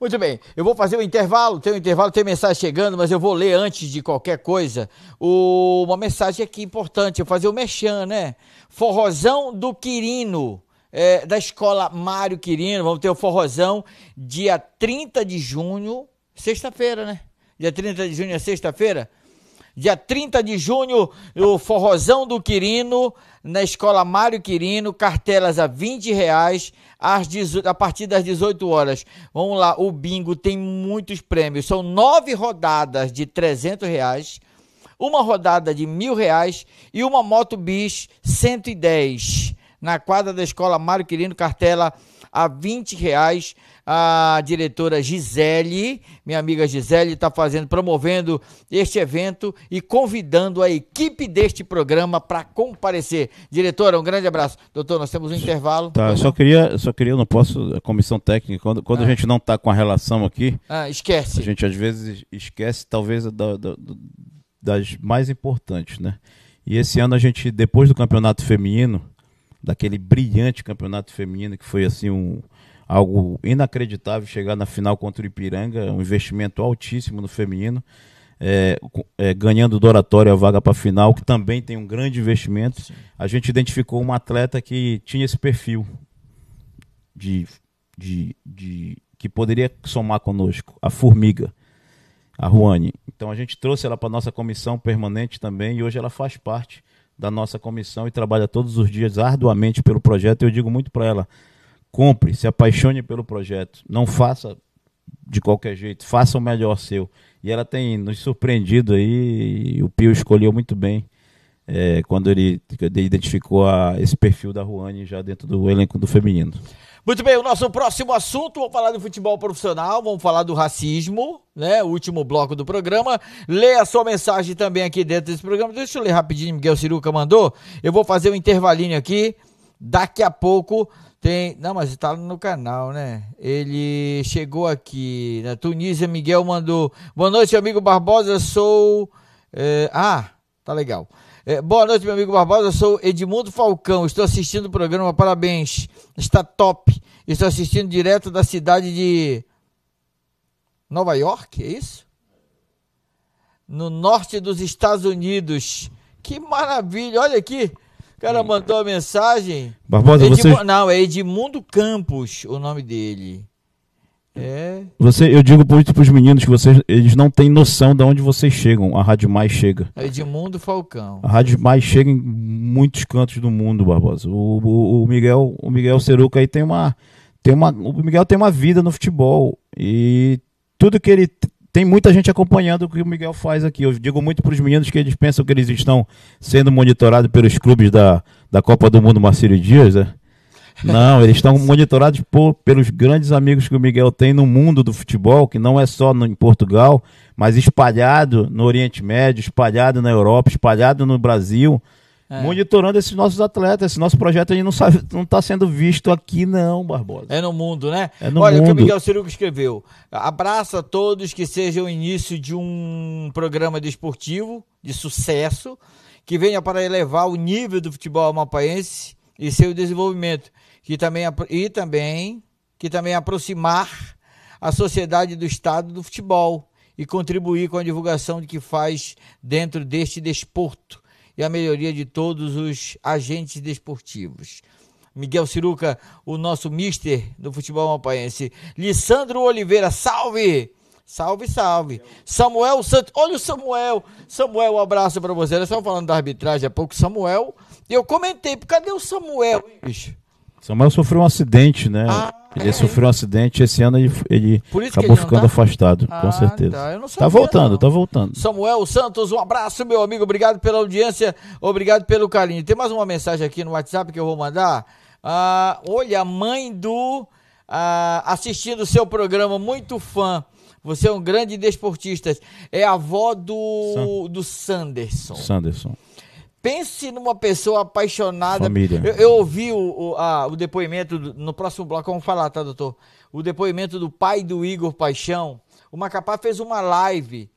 Muito bem, eu vou fazer o um intervalo, tem um intervalo, tem mensagem chegando, mas eu vou ler antes de qualquer coisa o, uma mensagem aqui importante, eu fazer o mexan, né? Forrozão do Quirino, é, da escola Mário Quirino, vamos ter o forrozão dia 30 de junho, sexta-feira, né? Dia 30 de junho é sexta-feira, Dia 30 de junho, o Forrozão do Quirino, na Escola Mário Quirino, cartelas a 20 reais às 18, a partir das 18 horas. Vamos lá, o bingo tem muitos prêmios. São nove rodadas de 300 reais, uma rodada de mil reais e uma moto bis 110 na quadra da Escola Mário Quirino, cartela a 20 reais a diretora Gisele, minha amiga Gisele, está fazendo, promovendo este evento e convidando a equipe deste programa para comparecer. Diretora, um grande abraço. Doutor, nós temos um intervalo. Tá, eu só queria, só queria, eu não posso, a comissão técnica, quando, quando ah. a gente não está com a relação aqui. Ah, esquece. A gente às vezes esquece, talvez, da, da, das mais importantes, né? E esse ano a gente, depois do campeonato feminino, daquele brilhante campeonato feminino que foi assim um, algo inacreditável chegar na final contra o Ipiranga, um investimento altíssimo no feminino, é, é, ganhando do oratório a vaga para a final, que também tem um grande investimento. A gente identificou uma atleta que tinha esse perfil de, de, de que poderia somar conosco, a Formiga, a Ruane. Então a gente trouxe ela para nossa comissão permanente também e hoje ela faz parte da nossa comissão e trabalha todos os dias arduamente pelo projeto. Eu digo muito para ela, compre, se apaixone pelo projeto, não faça de qualquer jeito, faça o melhor seu. E ela tem nos surpreendido aí, o Pio escolheu muito bem é, quando ele identificou a, esse perfil da Ruane já dentro do elenco do feminino. Muito bem, o nosso próximo assunto, vamos falar do futebol profissional, vamos falar do racismo, né? O último bloco do programa. Leia a sua mensagem também aqui dentro desse programa. Deixa eu ler rapidinho, Miguel Ciruca mandou. Eu vou fazer um intervalinho aqui. Daqui a pouco tem, não, mas está no canal, né? Ele chegou aqui na Tunísia. Miguel mandou: Boa noite, amigo Barbosa. Sou. É, ah, tá legal. É, boa noite, meu amigo Barbosa. Sou Edmundo Falcão. Estou assistindo o programa. Parabéns. Está top. Estou assistindo direto da cidade de Nova York, é isso? No norte dos Estados Unidos. Que maravilha! Olha aqui. O cara mandou a mensagem. Barbosa, você... Não, é Edmundo Campos o nome dele. É. Você, eu digo muito para os meninos que vocês, eles não têm noção de onde vocês chegam. A Rádio Mais chega. É Edmundo Falcão. A Rádio Mais chega em muitos cantos do mundo, Barbosa. O, o, o Miguel, o Miguel Seruca aí tem uma, tem uma, o Miguel tem uma vida no futebol e tudo que ele tem muita gente acompanhando o que o Miguel faz aqui. Eu digo muito para os meninos que eles pensam que eles estão sendo monitorados pelos clubes da, da Copa do Mundo Marcílio Dias, né? Não, eles estão monitorados por, pelos grandes amigos que o Miguel tem no mundo do futebol, que não é só no, em Portugal, mas espalhado no Oriente Médio, espalhado na Europa, espalhado no Brasil. É. Monitorando esses nossos atletas. Esse nosso projeto a gente não está sendo visto aqui, não, Barbosa. É no mundo, né? É no Olha mundo. o que o Miguel Ciruco escreveu. Abraça a todos que seja o início de um programa desportivo de sucesso que venha para elevar o nível do futebol amapaense e seu desenvolvimento, que também, e também, que também aproximar a sociedade do estado do futebol e contribuir com a divulgação de que faz dentro deste desporto e a melhoria de todos os agentes desportivos. Miguel Ciruca, o nosso mister do futebol mapaense. Lissandro Oliveira, salve! Salve, salve. Samuel Santos. Olha o Samuel. Samuel, um abraço para você. Nós estamos falando da arbitragem há pouco. Samuel. Eu comentei, cadê o Samuel, bicho? Samuel sofreu um acidente, né? Ah, ele é. sofreu um acidente esse ano ele, ele acabou ele ficando tá? afastado, ah, com certeza. Tá, tá voltando, não. tá voltando. Samuel Santos, um abraço, meu amigo. Obrigado pela audiência, obrigado pelo carinho. Tem mais uma mensagem aqui no WhatsApp que eu vou mandar. Ah, olha, mãe do. Ah, assistindo o seu programa, muito fã. Você é um grande desportista. É a avó do, San... do Sanderson. Sanderson. Pense numa pessoa apaixonada. Família. Eu, eu ouvi o, o, a, o depoimento, do, no próximo bloco vamos falar, tá, doutor? O depoimento do pai do Igor Paixão. O Macapá fez uma live,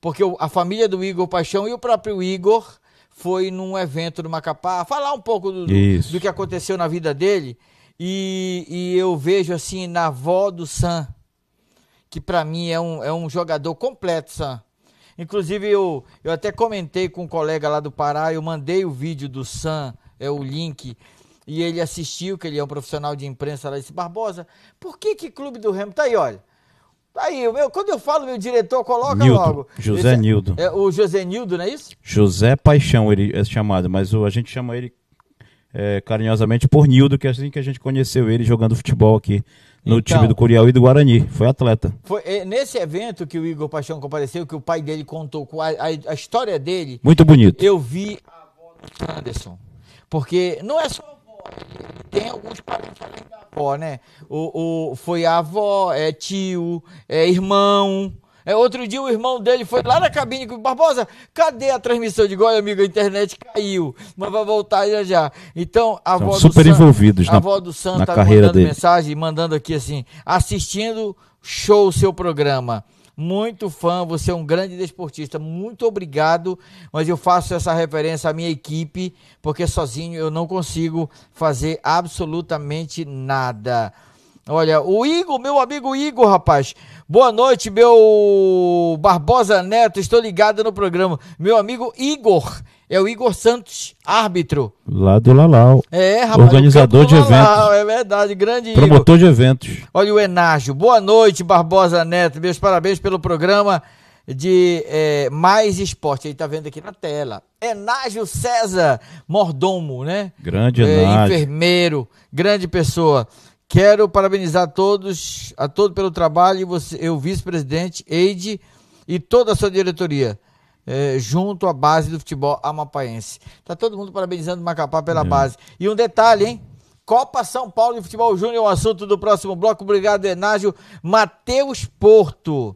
porque a família do Igor Paixão e o próprio Igor foi num evento no Macapá falar um pouco do, do, do que aconteceu na vida dele. E, e eu vejo assim na avó do Sam, que para mim é um, é um jogador completo, Sam Inclusive, eu, eu até comentei com um colega lá do Pará, eu mandei o vídeo do Sam, é o link, e ele assistiu, que ele é um profissional de imprensa lá, disse, Barbosa, por que que Clube do Remo... Tá aí, olha. Tá aí, meu, quando eu falo, meu diretor coloca Nildo, logo. José Esse, é Nildo. É, o José Nildo, não é isso? José Paixão ele é chamado, mas o, a gente chama ele é, carinhosamente por Nildo, que é assim que a gente conheceu ele jogando futebol aqui no então, time do Curial e do Guarani. Foi atleta. Foi é, nesse evento que o Igor Paixão compareceu, que o pai dele contou a, a, a história dele. Muito bonito. Eu vi a avó do Anderson. Porque não é só a avó, tem alguns parentes além da avó, né? O, o, foi a avó, é tio, é irmão. É, outro dia o irmão dele foi lá na cabine com o Barbosa, cadê a transmissão de gol, amigo? A internet caiu, mas vai voltar já já. Então, a São avó super do envolvidos San, na, a avó do Santa tá carreira mandando dele. mensagem, mandando aqui assim, assistindo show o seu programa. Muito fã, você é um grande desportista. Muito obrigado, mas eu faço essa referência à minha equipe, porque sozinho eu não consigo fazer absolutamente nada. Olha, o Igor, meu amigo Igor, rapaz. Boa noite, meu Barbosa Neto. Estou ligado no programa. Meu amigo Igor. É o Igor Santos, árbitro. Lá do Lalau. É, rapaz. Organizador de Lalau, eventos. É verdade, grande Promotor Igor. de eventos. Olha o Enágio. Boa noite, Barbosa Neto. Meus parabéns pelo programa de é, Mais Esporte. Ele está vendo aqui na tela. Enágio César Mordomo, né? Grande é, Enágio. Enfermeiro, grande pessoa. Quero parabenizar a todos, a todos pelo trabalho, você, eu vice-presidente, Eide e toda a sua diretoria, é, junto à base do futebol amapaense. Tá todo mundo parabenizando o Macapá pela é. base. E um detalhe, hein? Copa São Paulo de Futebol Júnior é o assunto do próximo bloco. Obrigado, Enágio. Matheus Porto.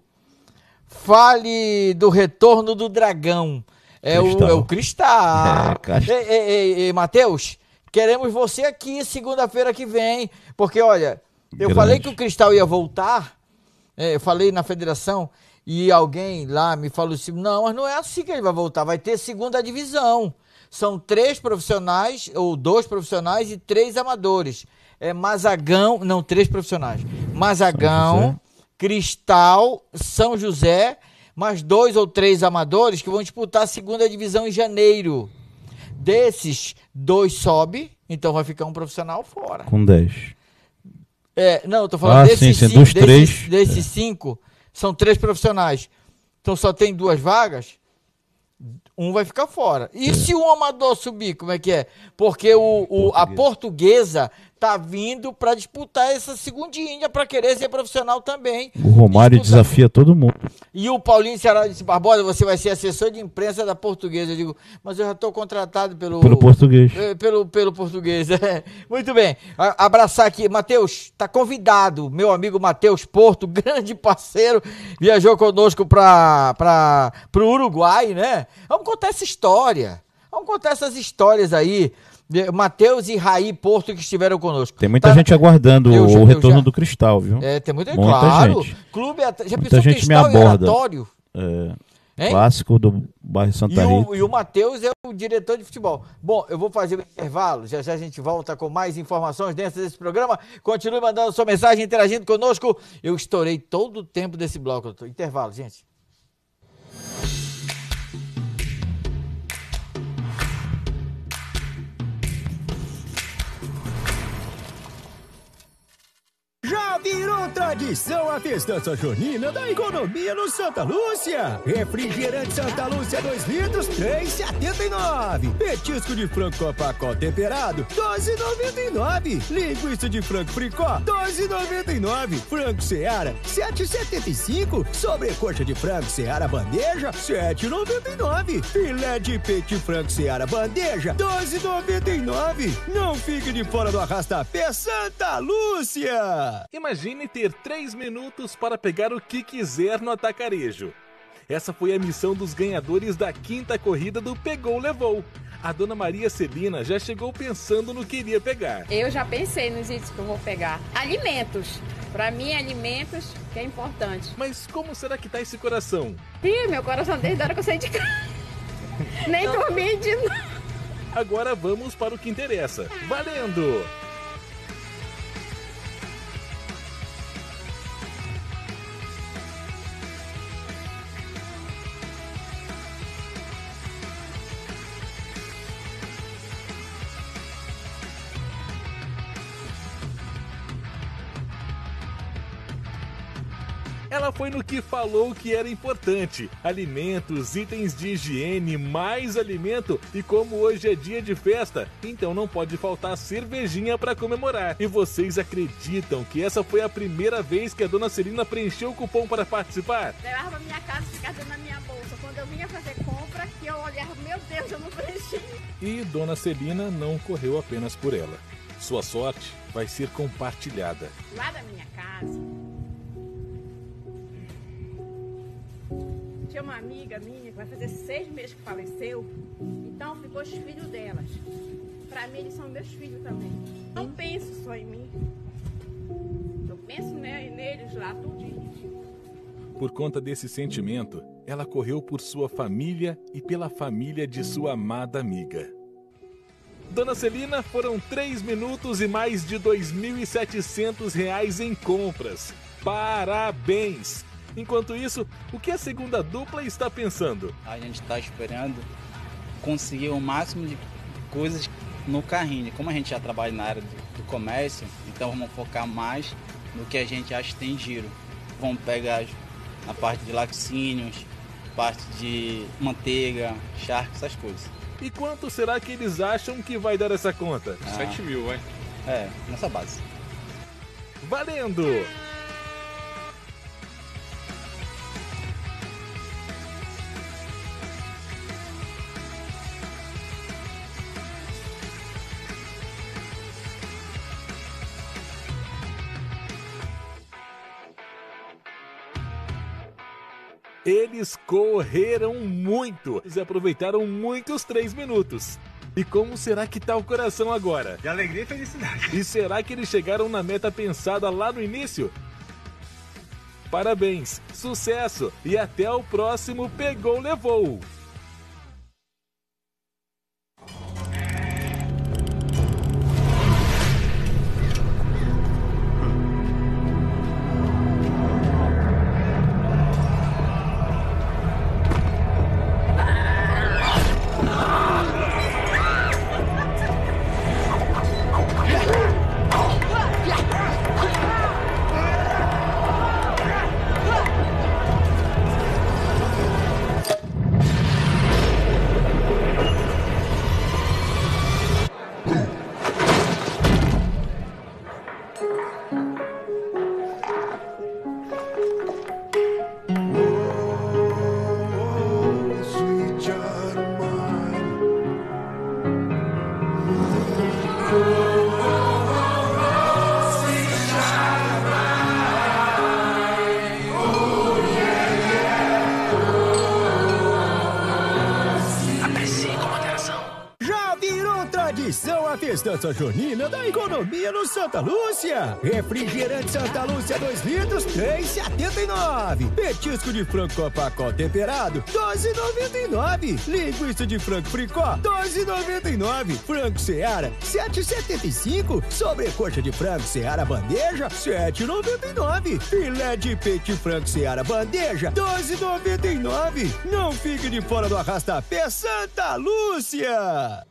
Fale do retorno do Dragão. É, o, é o Cristal. É, Matheus, queremos você aqui segunda-feira que vem porque, olha, eu Grande. falei que o Cristal ia voltar, é, eu falei na federação, e alguém lá me falou assim: não, mas não é assim que ele vai voltar, vai ter segunda divisão. São três profissionais, ou dois profissionais e três amadores. É Mazagão, não, três profissionais. Mazagão, Cristal, São José, mais dois ou três amadores que vão disputar a segunda divisão em janeiro. Desses, dois sobe, então vai ficar um profissional fora. Com dez é, não, eu tô falando ah, desses, sim, cinco, desses, três. desses é. cinco, são três profissionais. Então só tem duas vagas, um vai ficar fora. E é. se o amador subir, como é que é? Porque o, o a portuguesa tá vindo para disputar essa segundinha para querer ser profissional também. O Romário disputar. desafia todo mundo. E o Paulinho Ceará disse: Barbosa, você vai ser assessor de imprensa da Portuguesa. Eu digo, mas eu já estou contratado pelo. Pelo português. É, pelo, pelo português. É, muito bem. Abraçar aqui. Matheus, tá convidado. Meu amigo Matheus Porto, grande parceiro, viajou conosco para o Uruguai, né? Vamos contar essa história. Vamos contar essas histórias aí. Matheus e Raí Porto que estiveram conosco. Tem muita tá... gente aguardando eu, o retorno do Cristal, viu? É, tem muita, muita claro. gente. Clube, já muita gente Cristal me aborda. É, clássico do bairro Santa e Rita. O, e o Matheus é o diretor de futebol. Bom, eu vou fazer o um intervalo, já já a gente volta com mais informações dentro desse programa. Continue mandando sua mensagem, interagindo conosco. Eu estourei todo o tempo desse bloco. Intervalo, gente. Já virou tradição a festança junina da economia no Santa Lúcia. Refrigerante Santa Lúcia 2 litros, 3,79. Petisco de frango copacó temperado, 12,99. Linguiça de frango fricó, 12,99. Frango Seara, 7,75. Sobrecoxa de frango Seara bandeja, 7,99. Filé de peito frango Seara bandeja, 12,99. Não fique de fora do arrasta-pé Santa Lúcia. Imagine ter 3 minutos para pegar o que quiser no atacarejo. Essa foi a missão dos ganhadores da quinta corrida do Pegou Levou. A dona Maria Celina já chegou pensando no que iria pegar. Eu já pensei nos itens que eu vou pegar. Alimentos. Para mim, alimentos que é importante. Mas como será que tá esse coração? Ih, meu coração desde a hora que eu saí de casa. Nem dormi de novo. Agora vamos para o que interessa. Valendo! Ela foi no que falou que era importante: alimentos, itens de higiene, mais alimento e como hoje é dia de festa, então não pode faltar cervejinha para comemorar. E vocês acreditam que essa foi a primeira vez que a dona Celina preencheu o cupom para participar? Levava a minha casa e ficava na minha bolsa. Quando eu vinha fazer compra, que eu olhava, meu Deus, eu não preenchi. E dona Celina não correu apenas por ela. Sua sorte vai ser compartilhada. Lá da minha casa tinha uma amiga minha que vai fazer seis meses que faleceu, então ficou os filhos delas. Para mim, eles são meus filhos também. Não penso só em mim. Eu penso né, neles lá tudinho. Por conta desse sentimento, ela correu por sua família e pela família de sua amada amiga. Dona Celina, foram 3 minutos e mais de R$ 2.700 em compras. Parabéns! Enquanto isso, o que a segunda dupla está pensando? A gente está esperando conseguir o máximo de coisas no carrinho. Como a gente já trabalha na área do comércio, então vamos focar mais no que a gente acha que tem giro. Vamos pegar a parte de laticínios, parte de manteiga, charque, essas coisas. E quanto será que eles acham que vai dar essa conta? Ah, 7 mil, vai. É, nessa base. Valendo! Eles correram muito e aproveitaram muito os três minutos. E como será que tá o coração agora? De alegria e felicidade. E será que eles chegaram na meta pensada lá no início? Parabéns, sucesso e até o próximo Pegou Levou! festa junina da economia no Santa Lúcia. Refrigerante Santa Lúcia 2 litros, 3,79. Petisco de frango copacó temperado, 12,99. Linguiça de frango fricó, 12,99. Frango Seara, 7,75. Sobrecoxa de frango Seara bandeja, 7,99. Filé de peito frango Seara bandeja, 12,99. Não fique de fora do arrasta-pé Santa Lúcia.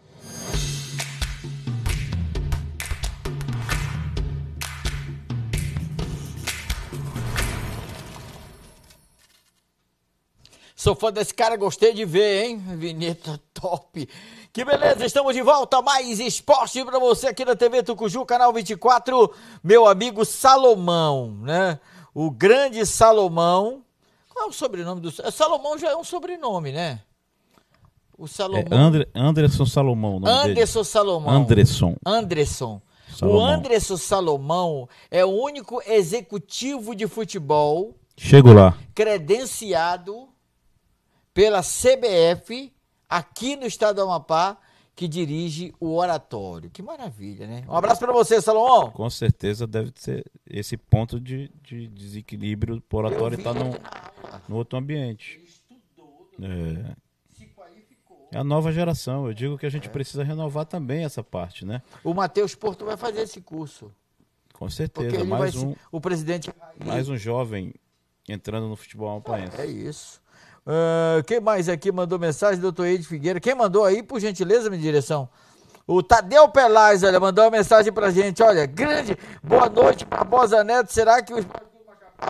Sou fã desse cara, gostei de ver, hein? Vinheta top. Que beleza, estamos de volta. Mais esporte para você aqui na TV Tucuju, canal 24. Meu amigo Salomão, né? O grande Salomão. Qual é o sobrenome do. Salomão já é um sobrenome, né? O Salomão. É Anderson Salomão. Anderson dele. Salomão. Anderson. Anderson. Salomão. O Anderson Salomão é o único executivo de futebol. Chego lá. Credenciado pela CBF, aqui no estado do Amapá, que dirige o oratório. Que maravilha, né? Um abraço para você, Salomão. Com certeza deve ser esse ponto de, de desequilíbrio. O oratório está tá no, no outro ambiente. Estudou, né? é. Se qualificou. É a nova geração. Eu digo que a gente é. precisa renovar também essa parte, né? O Matheus Porto vai fazer esse curso. Com certeza. Mais um, o presidente. Mais um jovem entrando no futebol ampaense. É, é isso. Uh, quem mais aqui mandou mensagem? Doutor Eide Figueira. Quem mandou aí, por gentileza, minha direção? O Tadeu Pelaz, olha, mandou uma mensagem pra gente. Olha, grande boa noite, Bosa Neto. Será que o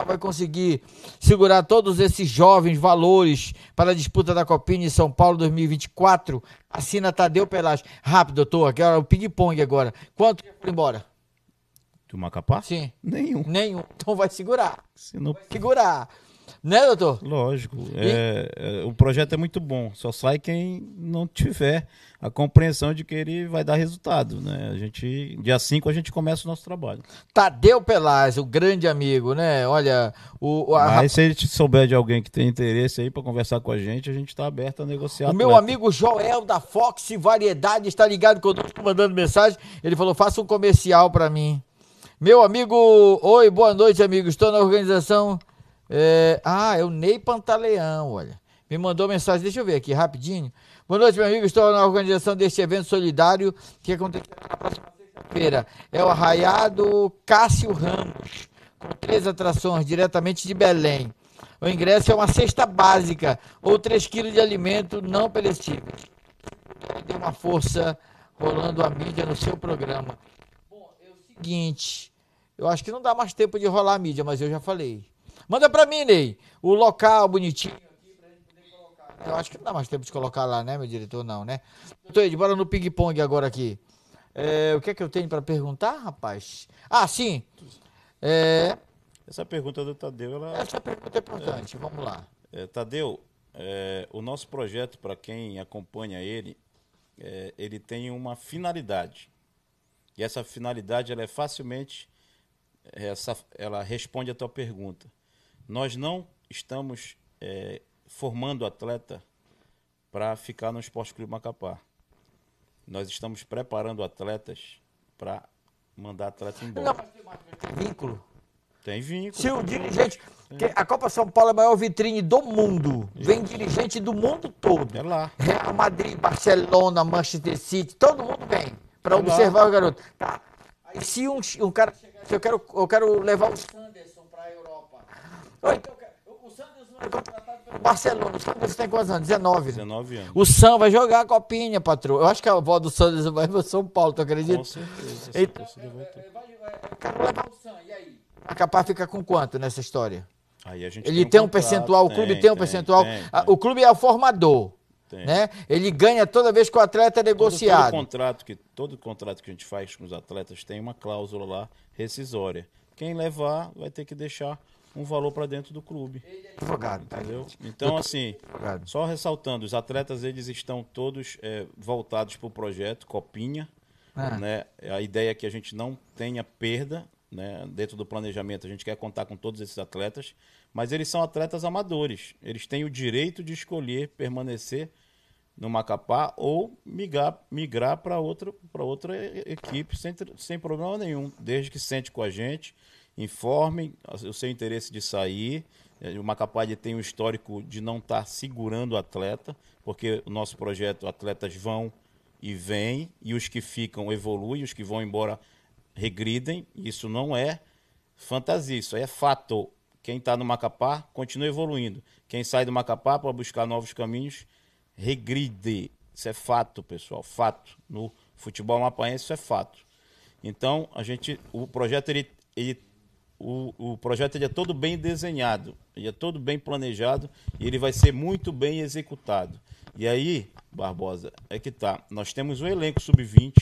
vai conseguir segurar todos esses jovens valores para a disputa da Copinha em São Paulo 2024? Assina Tadeu Pelaz. Rápido, doutor, é o ping-pong agora. Quanto foi embora? Do Macapá? Sim. Nenhum. Nenhum. Então vai segurar. Se não... Vai segurar. Né, doutor? Lógico. É, é, o projeto é muito bom. Só sai quem não tiver a compreensão de que ele vai dar resultado. Né? A gente, dia 5 a gente começa o nosso trabalho. Tadeu Pelaz, o grande amigo, né? Olha, o. A... Mas se ele souber de alguém que tem interesse aí para conversar com a gente, a gente está aberto a negociar. O atleta. meu amigo Joel da Fox Variedade está ligado conosco, mandando mensagem. Ele falou: faça um comercial para mim. Meu amigo, oi, boa noite, amigo. Estou na organização é, ah, é o Ney Pantaleão, olha. Me mandou mensagem, deixa eu ver aqui rapidinho. Boa noite, meu amigo. Estou na organização deste evento solidário que acontecerá na próxima sexta-feira. É o Arraiado Cássio Ramos, com três atrações diretamente de Belém. O ingresso é uma cesta básica ou 3 quilos de alimento não perecíveis. Dê uma força rolando a mídia no seu programa. Bom, é o seguinte, eu acho que não dá mais tempo de rolar a mídia, mas eu já falei. Manda para mim, Ney, o local bonitinho. Eu acho que não dá mais tempo de colocar lá, né, meu diretor? Não, né? Doutor Ed, bora no ping-pong agora aqui. É, o que é que eu tenho para perguntar, rapaz? Ah, sim. É... Essa pergunta do Tadeu, ela... Essa pergunta é importante, é, vamos lá. É, Tadeu, é, o nosso projeto, para quem acompanha ele, é, ele tem uma finalidade. E essa finalidade, ela é facilmente... Essa, ela responde a tua pergunta nós não estamos é, formando atleta para ficar no Esporte Clube Macapá. Nós estamos preparando atletas para mandar atleta embora. Não, tem vínculo. Tem vínculo. Se o dirigente. a Copa São Paulo é a maior vitrine do mundo. Isso. Vem dirigente do mundo todo. É lá. Real Madrid, Barcelona, Manchester City, todo mundo vem para é observar lá. o garoto. Tá. Aí se um, um cara. Se eu quero, eu quero levar os então, então, o Santos não é contratado pelo Barcelona. O Santos tem quantos anos? 19. 19 anos. O Sam vai jogar a copinha, patrão. Eu acho que a avó do Santos vai para São Paulo, tu acredita? Com certeza. quero então, é, é, levar o Sam, e aí? A capaz fica com quanto nessa história? Aí a gente Ele tem um, tem um percentual, o clube tem, tem um percentual. O clube é o formador. Né? Ele ganha toda vez que o atleta é negociado. Todo, todo, contrato que, todo contrato que a gente faz com os atletas tem uma cláusula lá rescisória. Quem levar vai ter que deixar um valor para dentro do clube. É advogado, tá, entendeu? Então, assim, só ressaltando, os atletas eles estão todos é, voltados para o projeto Copinha. Ah. Né? A ideia é que a gente não tenha perda né? dentro do planejamento. A gente quer contar com todos esses atletas, mas eles são atletas amadores. Eles têm o direito de escolher permanecer no Macapá ou migrar, migrar para outra, outra equipe sem, sem problema nenhum, desde que sente com a gente informe o seu interesse de sair. É, o Macapá tem um histórico de não estar tá segurando o atleta, porque o nosso projeto atletas vão e vêm, e os que ficam evoluem, os que vão embora regridem. Isso não é fantasia, isso é fato. Quem está no Macapá continua evoluindo. Quem sai do Macapá para buscar novos caminhos regride. Isso é fato, pessoal, fato. No futebol mapaense isso é fato. Então, a gente, o projeto ele, ele o, o projeto ele é todo bem desenhado, ele é todo bem planejado e ele vai ser muito bem executado. E aí, Barbosa, é que tá. Nós temos um elenco sub-20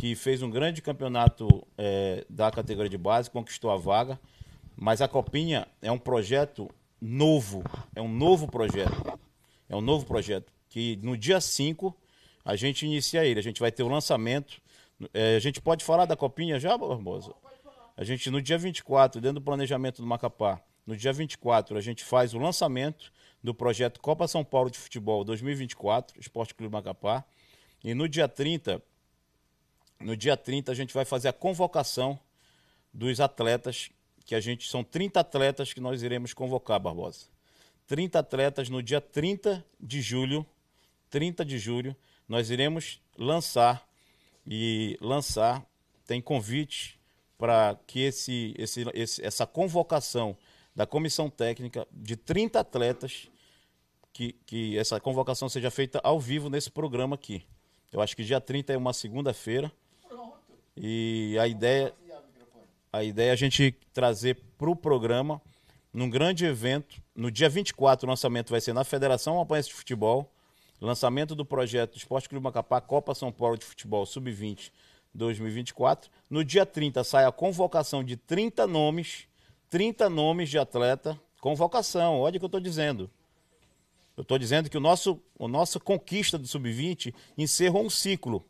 que fez um grande campeonato é, da categoria de base, conquistou a vaga, mas a Copinha é um projeto novo, é um novo projeto. É um novo projeto que no dia 5 a gente inicia ele, a gente vai ter o lançamento. É, a gente pode falar da Copinha já, Barbosa? A gente, no dia 24, dentro do planejamento do Macapá, no dia 24, a gente faz o lançamento do projeto Copa São Paulo de Futebol 2024, Esporte Clube Macapá. E no dia 30, no dia 30, a gente vai fazer a convocação dos atletas, que a gente são 30 atletas que nós iremos convocar, Barbosa. 30 atletas no dia 30 de julho, 30 de julho, nós iremos lançar e lançar tem convite para que esse, esse, esse, essa convocação da comissão técnica de 30 atletas, que, que essa convocação seja feita ao vivo nesse programa aqui. Eu acho que dia 30 é uma segunda-feira. E a ideia, a ideia é a gente trazer para o programa, num grande evento, no dia 24 o lançamento vai ser na Federação Apanhense de Futebol, lançamento do projeto Esporte Clube Macapá, Copa São Paulo de Futebol Sub-20 2024. No dia 30 sai a convocação de 30 nomes, 30 nomes de atleta. Convocação, olha o que eu estou dizendo. Eu estou dizendo que o nosso, a nossa conquista do Sub-20 encerrou um ciclo.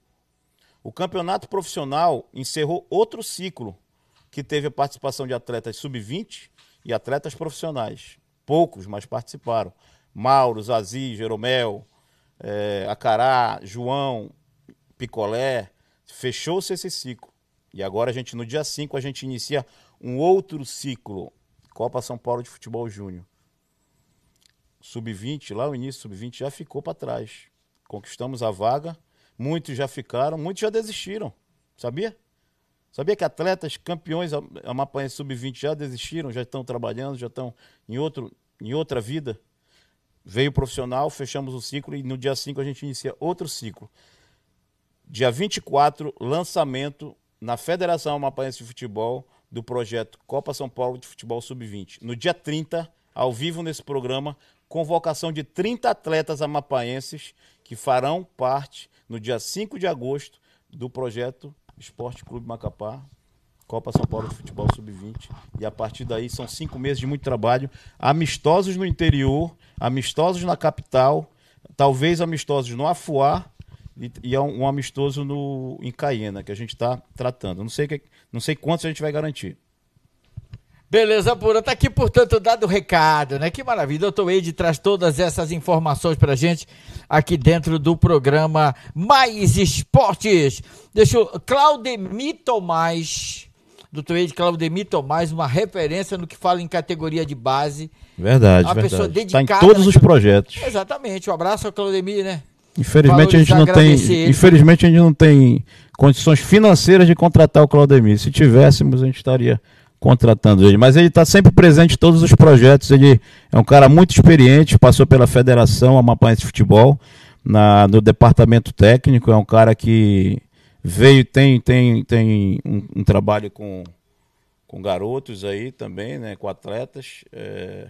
O campeonato profissional encerrou outro ciclo, que teve a participação de atletas Sub-20 e atletas profissionais. Poucos, mas participaram. Mauro, Zazi, Jeromel, é, Acará, João, Picolé, Fechou-se esse ciclo. E agora a gente, no dia 5, a gente inicia um outro ciclo. Copa São Paulo de Futebol Júnior. Sub-20, lá o início sub-20 já ficou para trás. Conquistamos a vaga, muitos já ficaram, muitos já desistiram. Sabia? Sabia que atletas campeões a Mapanha sub-20 já desistiram, já estão trabalhando, já estão em, outro, em outra vida? Veio profissional, fechamos o ciclo e no dia 5 a gente inicia outro ciclo. Dia 24, lançamento na Federação Amapaense de Futebol do projeto Copa São Paulo de Futebol Sub-20. No dia 30, ao vivo nesse programa, convocação de 30 atletas amapaenses que farão parte no dia 5 de agosto do projeto Esporte Clube Macapá, Copa São Paulo de Futebol Sub-20. E a partir daí são cinco meses de muito trabalho, amistosos no interior, amistosos na capital, talvez amistosos no Afuá e, e é um, um, amistoso no, em Caena, que a gente está tratando. Não sei, que, não sei quantos a gente vai garantir. Beleza pura, está aqui, portanto, dado o recado, né? Que maravilha. Doutor Eide traz todas essas informações a gente aqui dentro do programa Mais Esportes. Deixa o Claudemir Tomás, doutor Eide Claudemir Tomás, uma referência no que fala em categoria de base. Verdade, a verdade. pessoa dedicada. Tá em todos os projetos. Exatamente. Um abraço ao Claudemir, né? Infelizmente a gente não tem, infelizmente a gente não tem condições financeiras de contratar o Claudemir. Se tivéssemos, a gente estaria contratando ele. Mas ele está sempre presente em todos os projetos. Ele é um cara muito experiente, passou pela Federação Amapaense de Futebol, na, no departamento técnico. É um cara que veio, tem, tem, tem um, um trabalho com, com garotos aí também, né, com atletas. É,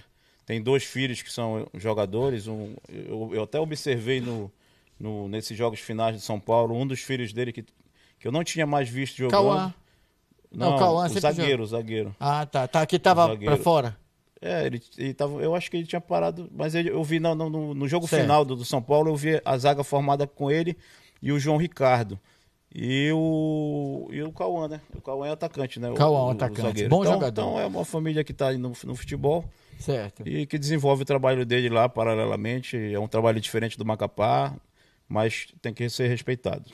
tem dois filhos que são jogadores. Um, eu, eu até observei no no, nesses jogos finais de São Paulo, um dos filhos dele que, que eu não tinha mais visto jogando. Cauã. Não, não Cauã, o zagueiro, o zagueiro. Ah, tá. tá aqui tava para fora. É, ele, ele tava, eu acho que ele tinha parado, mas ele, eu vi no, no, no jogo certo. final do, do, São Paulo, eu vi a zaga formada com ele e o João Ricardo. E o, e o Cauã, né? O Cauã é atacante, né? O Cauã é atacante, o bom então, jogador. Então é uma família que está no, no futebol. Certo. E que desenvolve o trabalho dele lá paralelamente. É um trabalho diferente do Macapá mas tem que ser respeitado.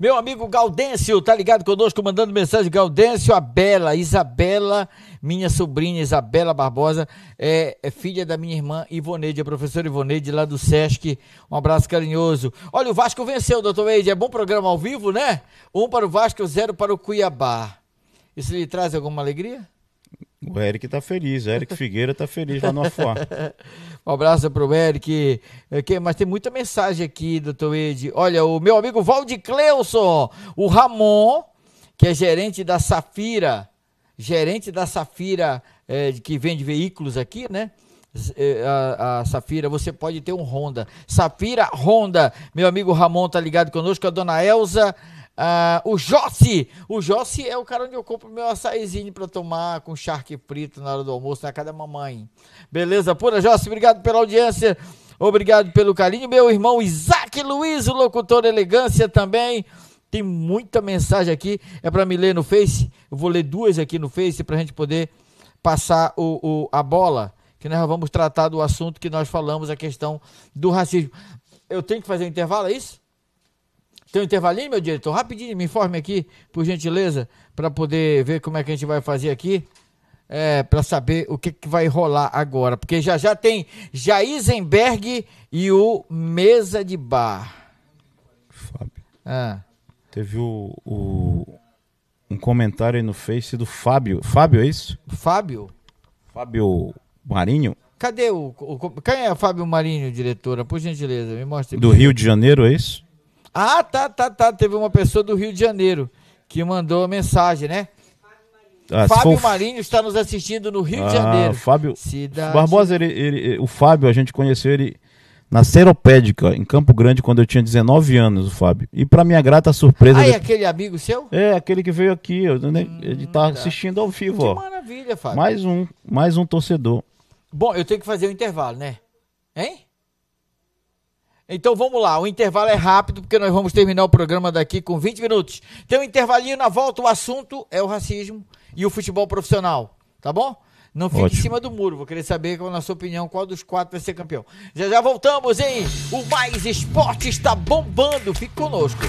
Meu amigo Gaudêncio, tá ligado conosco, mandando mensagem. Gaudêncio, a Bela, Isabela, minha sobrinha Isabela Barbosa, é, é filha da minha irmã Ivoneide, a professora Ivoneide lá do Sesc. Um abraço carinhoso. Olha, o Vasco venceu, doutor Eide. É bom programa ao vivo, né? Um para o Vasco, zero para o Cuiabá. Isso lhe traz alguma alegria? O Eric tá feliz, o Eric Figueira tá feliz lá no Afuá. um abraço pro Eric. É mas tem muita mensagem aqui, doutor Ed. Olha, o meu amigo Valde Cleuson, o Ramon, que é gerente da Safira, gerente da Safira, é, que vende veículos aqui, né? É, a, a, Safira, você pode ter um Honda. Safira Honda, meu amigo Ramon tá ligado conosco, a dona Elza Uh, o Jossi. O Jossi é o cara onde eu compro meu açaizinho para tomar com charque frito na hora do almoço, na casa da mamãe. Beleza pura, Jossi? Obrigado pela audiência. Obrigado pelo carinho. Meu irmão Isaac Luiz, o locutor Elegância também. Tem muita mensagem aqui. É para me ler no Face. Eu vou ler duas aqui no Face para a gente poder passar o, o, a bola. Que nós vamos tratar do assunto que nós falamos, a questão do racismo. Eu tenho que fazer um intervalo, é isso? Tem um intervalinho, meu diretor? Rapidinho, me informe aqui, por gentileza, para poder ver como é que a gente vai fazer aqui. É, para saber o que, que, vai rolar agora. Porque já já tem Jaizenberg e o Mesa de Bar. Fábio. Ah. Teve o, o, um comentário aí no Face do Fábio. Fábio, é isso? Fábio? Fábio Marinho? Cadê o. o quem é o Fábio Marinho, diretora? Por gentileza, me mostre. Do Rio de Janeiro, é isso? Ah, tá, tá, tá. Teve uma pessoa do Rio de Janeiro que mandou mensagem, né? Ah, Fábio for... Marinho está nos assistindo no Rio ah, de Janeiro. Fábio Cidade... Barbosa, ele, ele, o Fábio, a gente conheceu ele na Seropédica, em Campo Grande, quando eu tinha 19 anos, o Fábio. E para minha grata surpresa. Ah, é ele... é aquele amigo seu? É, aquele que veio aqui. Eu, né, tá hum, ele está assistindo ao vivo, que ó. maravilha, Fábio. Mais um, mais um torcedor. Bom, eu tenho que fazer um intervalo, né? Hein? Então vamos lá, o intervalo é rápido, porque nós vamos terminar o programa daqui com 20 minutos. Tem um intervalinho na volta, o assunto é o racismo e o futebol profissional, tá bom? Não fique Ótimo. em cima do muro, vou querer saber qual na sua opinião, qual dos quatro vai ser campeão. Já já voltamos, hein? O Mais Esporte está bombando, fique conosco.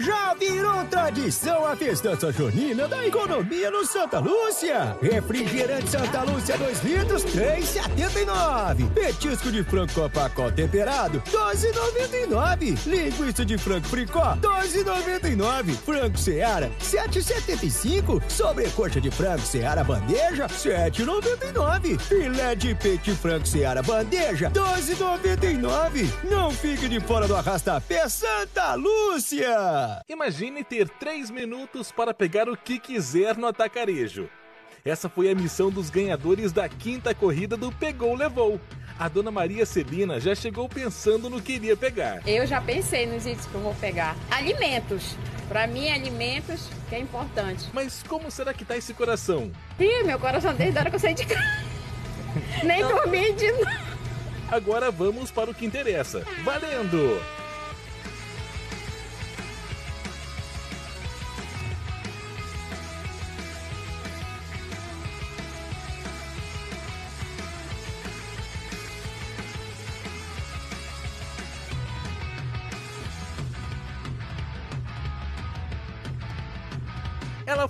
Já virou tradição a festança junina da economia no Santa Lúcia. Refrigerante Santa Lúcia 2 litros, 3,79. Petisco de frango copacó temperado, 12,99. Linguiça de frango fricó, 12,99. Frango Seara, 7,75. Sobrecoxa de frango Seara bandeja, 7,99. Filé de peito de frango Seara bandeja, 12,99. Não fique de fora do arrasta-pé Santa Lúcia. Imagine ter 3 minutos para pegar o que quiser no atacarejo. Essa foi a missão dos ganhadores da quinta corrida do Pegou Levou. A dona Maria Celina já chegou pensando no que iria pegar. Eu já pensei nos itens que eu vou pegar. Alimentos. Para mim, alimentos que é importante. Mas como será que tá esse coração? Ih, meu coração desde a hora que eu saí de casa. Nem dormi de novo. Agora vamos para o que interessa. Valendo!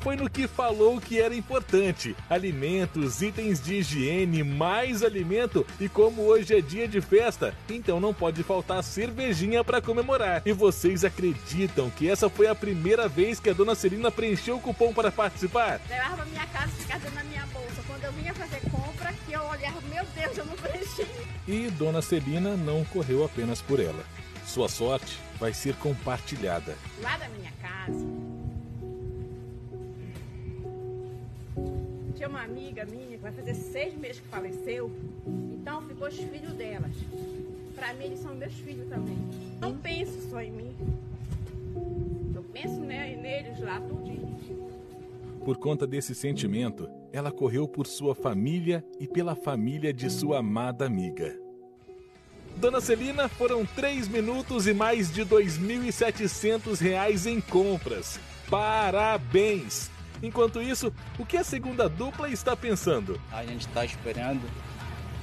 foi no que falou que era importante: alimentos, itens de higiene, mais alimento e como hoje é dia de festa, então não pode faltar cervejinha para comemorar. E vocês acreditam que essa foi a primeira vez que a dona Celina preencheu o cupom para participar? Levava pra minha casa e ficava na minha bolsa. Quando eu vinha fazer compra, que eu olhava, meu Deus, eu não preenchi. E dona Celina não correu apenas por ela. Sua sorte vai ser compartilhada. Lá da minha casa tinha uma amiga minha que vai fazer seis meses que faleceu, então ficou os filhos delas. Para mim, eles são meus filhos também. Não penso só em mim. Eu penso né, neles lá todo dia. Por conta desse sentimento, ela correu por sua família e pela família de sua amada amiga. Dona Celina, foram 3 minutos e mais de R$ 2.700 em compras. Parabéns! Enquanto isso, o que a segunda dupla está pensando? A gente está esperando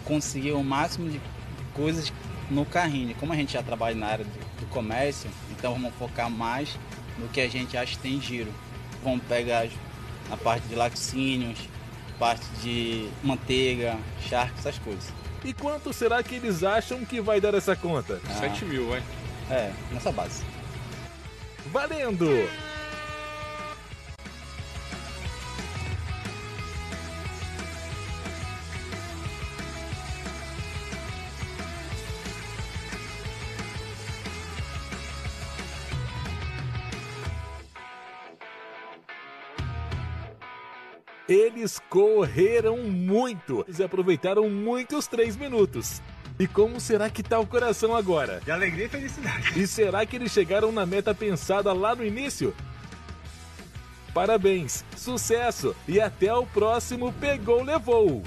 conseguir o máximo de coisas no carrinho. Como a gente já trabalha na área do comércio, então vamos focar mais no que a gente acha que tem giro. Vamos pegar a parte de laticínios, parte de manteiga, charque, essas coisas. E quanto será que eles acham que vai dar essa conta? Ah, 7 mil, vai. É, nessa base. Valendo! Eles correram muito e aproveitaram muito os três minutos. E como será que tá o coração agora? De alegria e felicidade. E será que eles chegaram na meta pensada lá no início? Parabéns, sucesso e até o próximo Pegou Levou!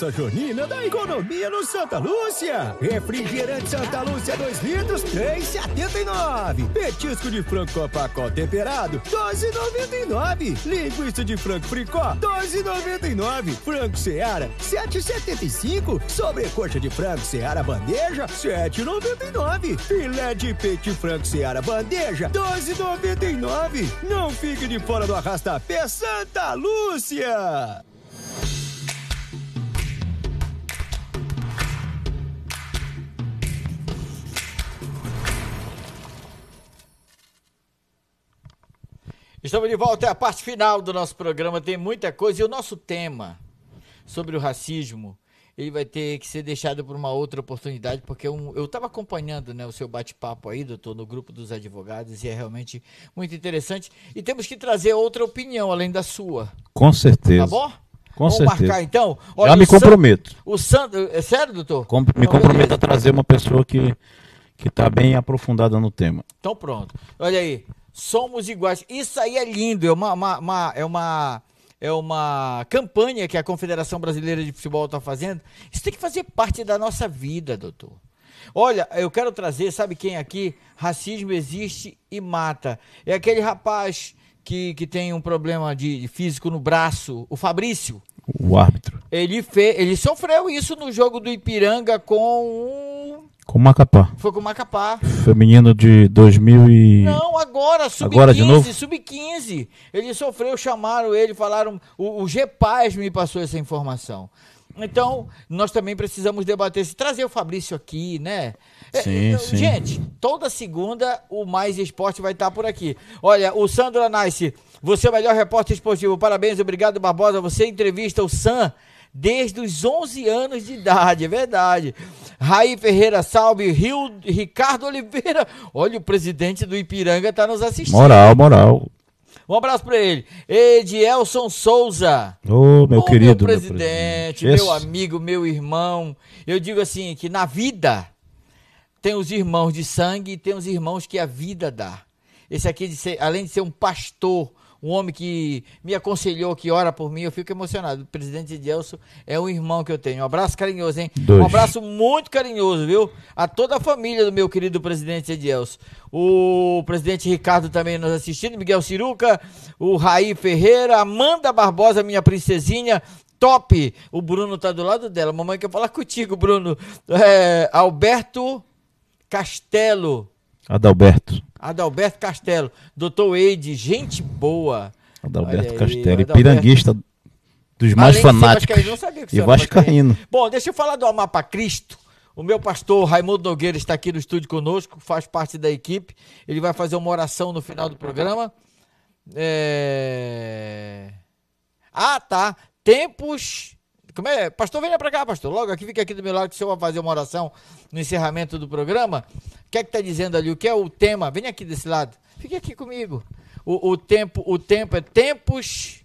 festa junina da economia no Santa Lúcia. Refrigerante Santa Lúcia 2 litros, 3,79. Petisco de frango copacó temperado, 12,99. Linguiça de frango fricó, 12,99. Frango Seara, 7,75. Sobrecoxa de frango Seara bandeja, 7,99. Filé de peito frango Seara bandeja, 12,99. Não fique de fora do arrasta-pé Santa Lúcia. Estamos de volta à é parte final do nosso programa. Tem muita coisa e o nosso tema sobre o racismo ele vai ter que ser deixado por uma outra oportunidade, porque é eu estava acompanhando né, o seu bate-papo aí, doutor, no grupo dos advogados, e é realmente muito interessante. E temos que trazer outra opinião além da sua. Com certeza. Tá bom? Com Vamos certeza. marcar então. Olha, Já me comprometo. O Sandro, é sério, doutor? Com, me Não, comprometo beleza. a trazer uma pessoa que que está bem aprofundada no tema. Então pronto. Olha aí, somos iguais. Isso aí é lindo, é uma, uma, uma é uma é uma campanha que a Confederação Brasileira de Futebol está fazendo. Isso tem que fazer parte da nossa vida, doutor. Olha, eu quero trazer, sabe quem aqui? Racismo existe e mata. É aquele rapaz que, que tem um problema de, de físico no braço, o Fabrício. O árbitro. Ele, fe, ele sofreu isso no jogo do Ipiranga com um com Macapá. Foi com Macapá. Feminino de 2000 e... Não, agora, sub-15, agora de novo? sub-15. Ele sofreu, chamaram ele, falaram... O, o G-Paz me passou essa informação. Então, nós também precisamos debater se trazer o Fabrício aqui, né? É, sim, é, sim. Gente, toda segunda o Mais Esporte vai estar por aqui. Olha, o Sandro Anice, você é o melhor repórter esportivo. Parabéns, obrigado, Barbosa. Você entrevista o Sam desde os 11 anos de idade, é verdade. Raí Ferreira, salve. Rio, Ricardo Oliveira, olha, o presidente do Ipiranga está nos assistindo. Moral, moral. Um abraço para ele. Edielson Souza. Ô, oh, meu oh, querido. Meu presidente, meu, presidente. meu amigo, meu irmão. Eu digo assim, que na vida tem os irmãos de sangue e tem os irmãos que a vida dá. Esse aqui, de ser, além de ser um pastor um homem que me aconselhou, que ora por mim, eu fico emocionado. O presidente Gelson é um irmão que eu tenho. Um abraço carinhoso, hein? Dois. Um abraço muito carinhoso, viu? A toda a família do meu querido presidente Gelson. O presidente Ricardo também nos assistindo, Miguel Ciruca, o Raí Ferreira, Amanda Barbosa, minha princesinha, top. O Bruno tá do lado dela. Mamãe quer falar contigo, Bruno. É, Alberto Castelo. Adalberto. Adalberto Castelo, doutor Eide, gente boa. Adalberto aí, Castelo, Adalberto. piranguista dos mais Além fanáticos. Vascaíno, não sabia que e Vascaíno. Bom, deixa eu falar do Amar para Cristo. O meu pastor Raimundo Nogueira está aqui no estúdio conosco, faz parte da equipe. Ele vai fazer uma oração no final do programa. É... Ah, tá. Tempos como é? Pastor, venha para cá, pastor. Logo aqui, fica aqui do meu lado que o senhor vai fazer uma oração no encerramento do programa. O que é que está dizendo ali? O que é o tema? Venha aqui desse lado. Fique aqui comigo. O, o tempo, o tempo é tempos.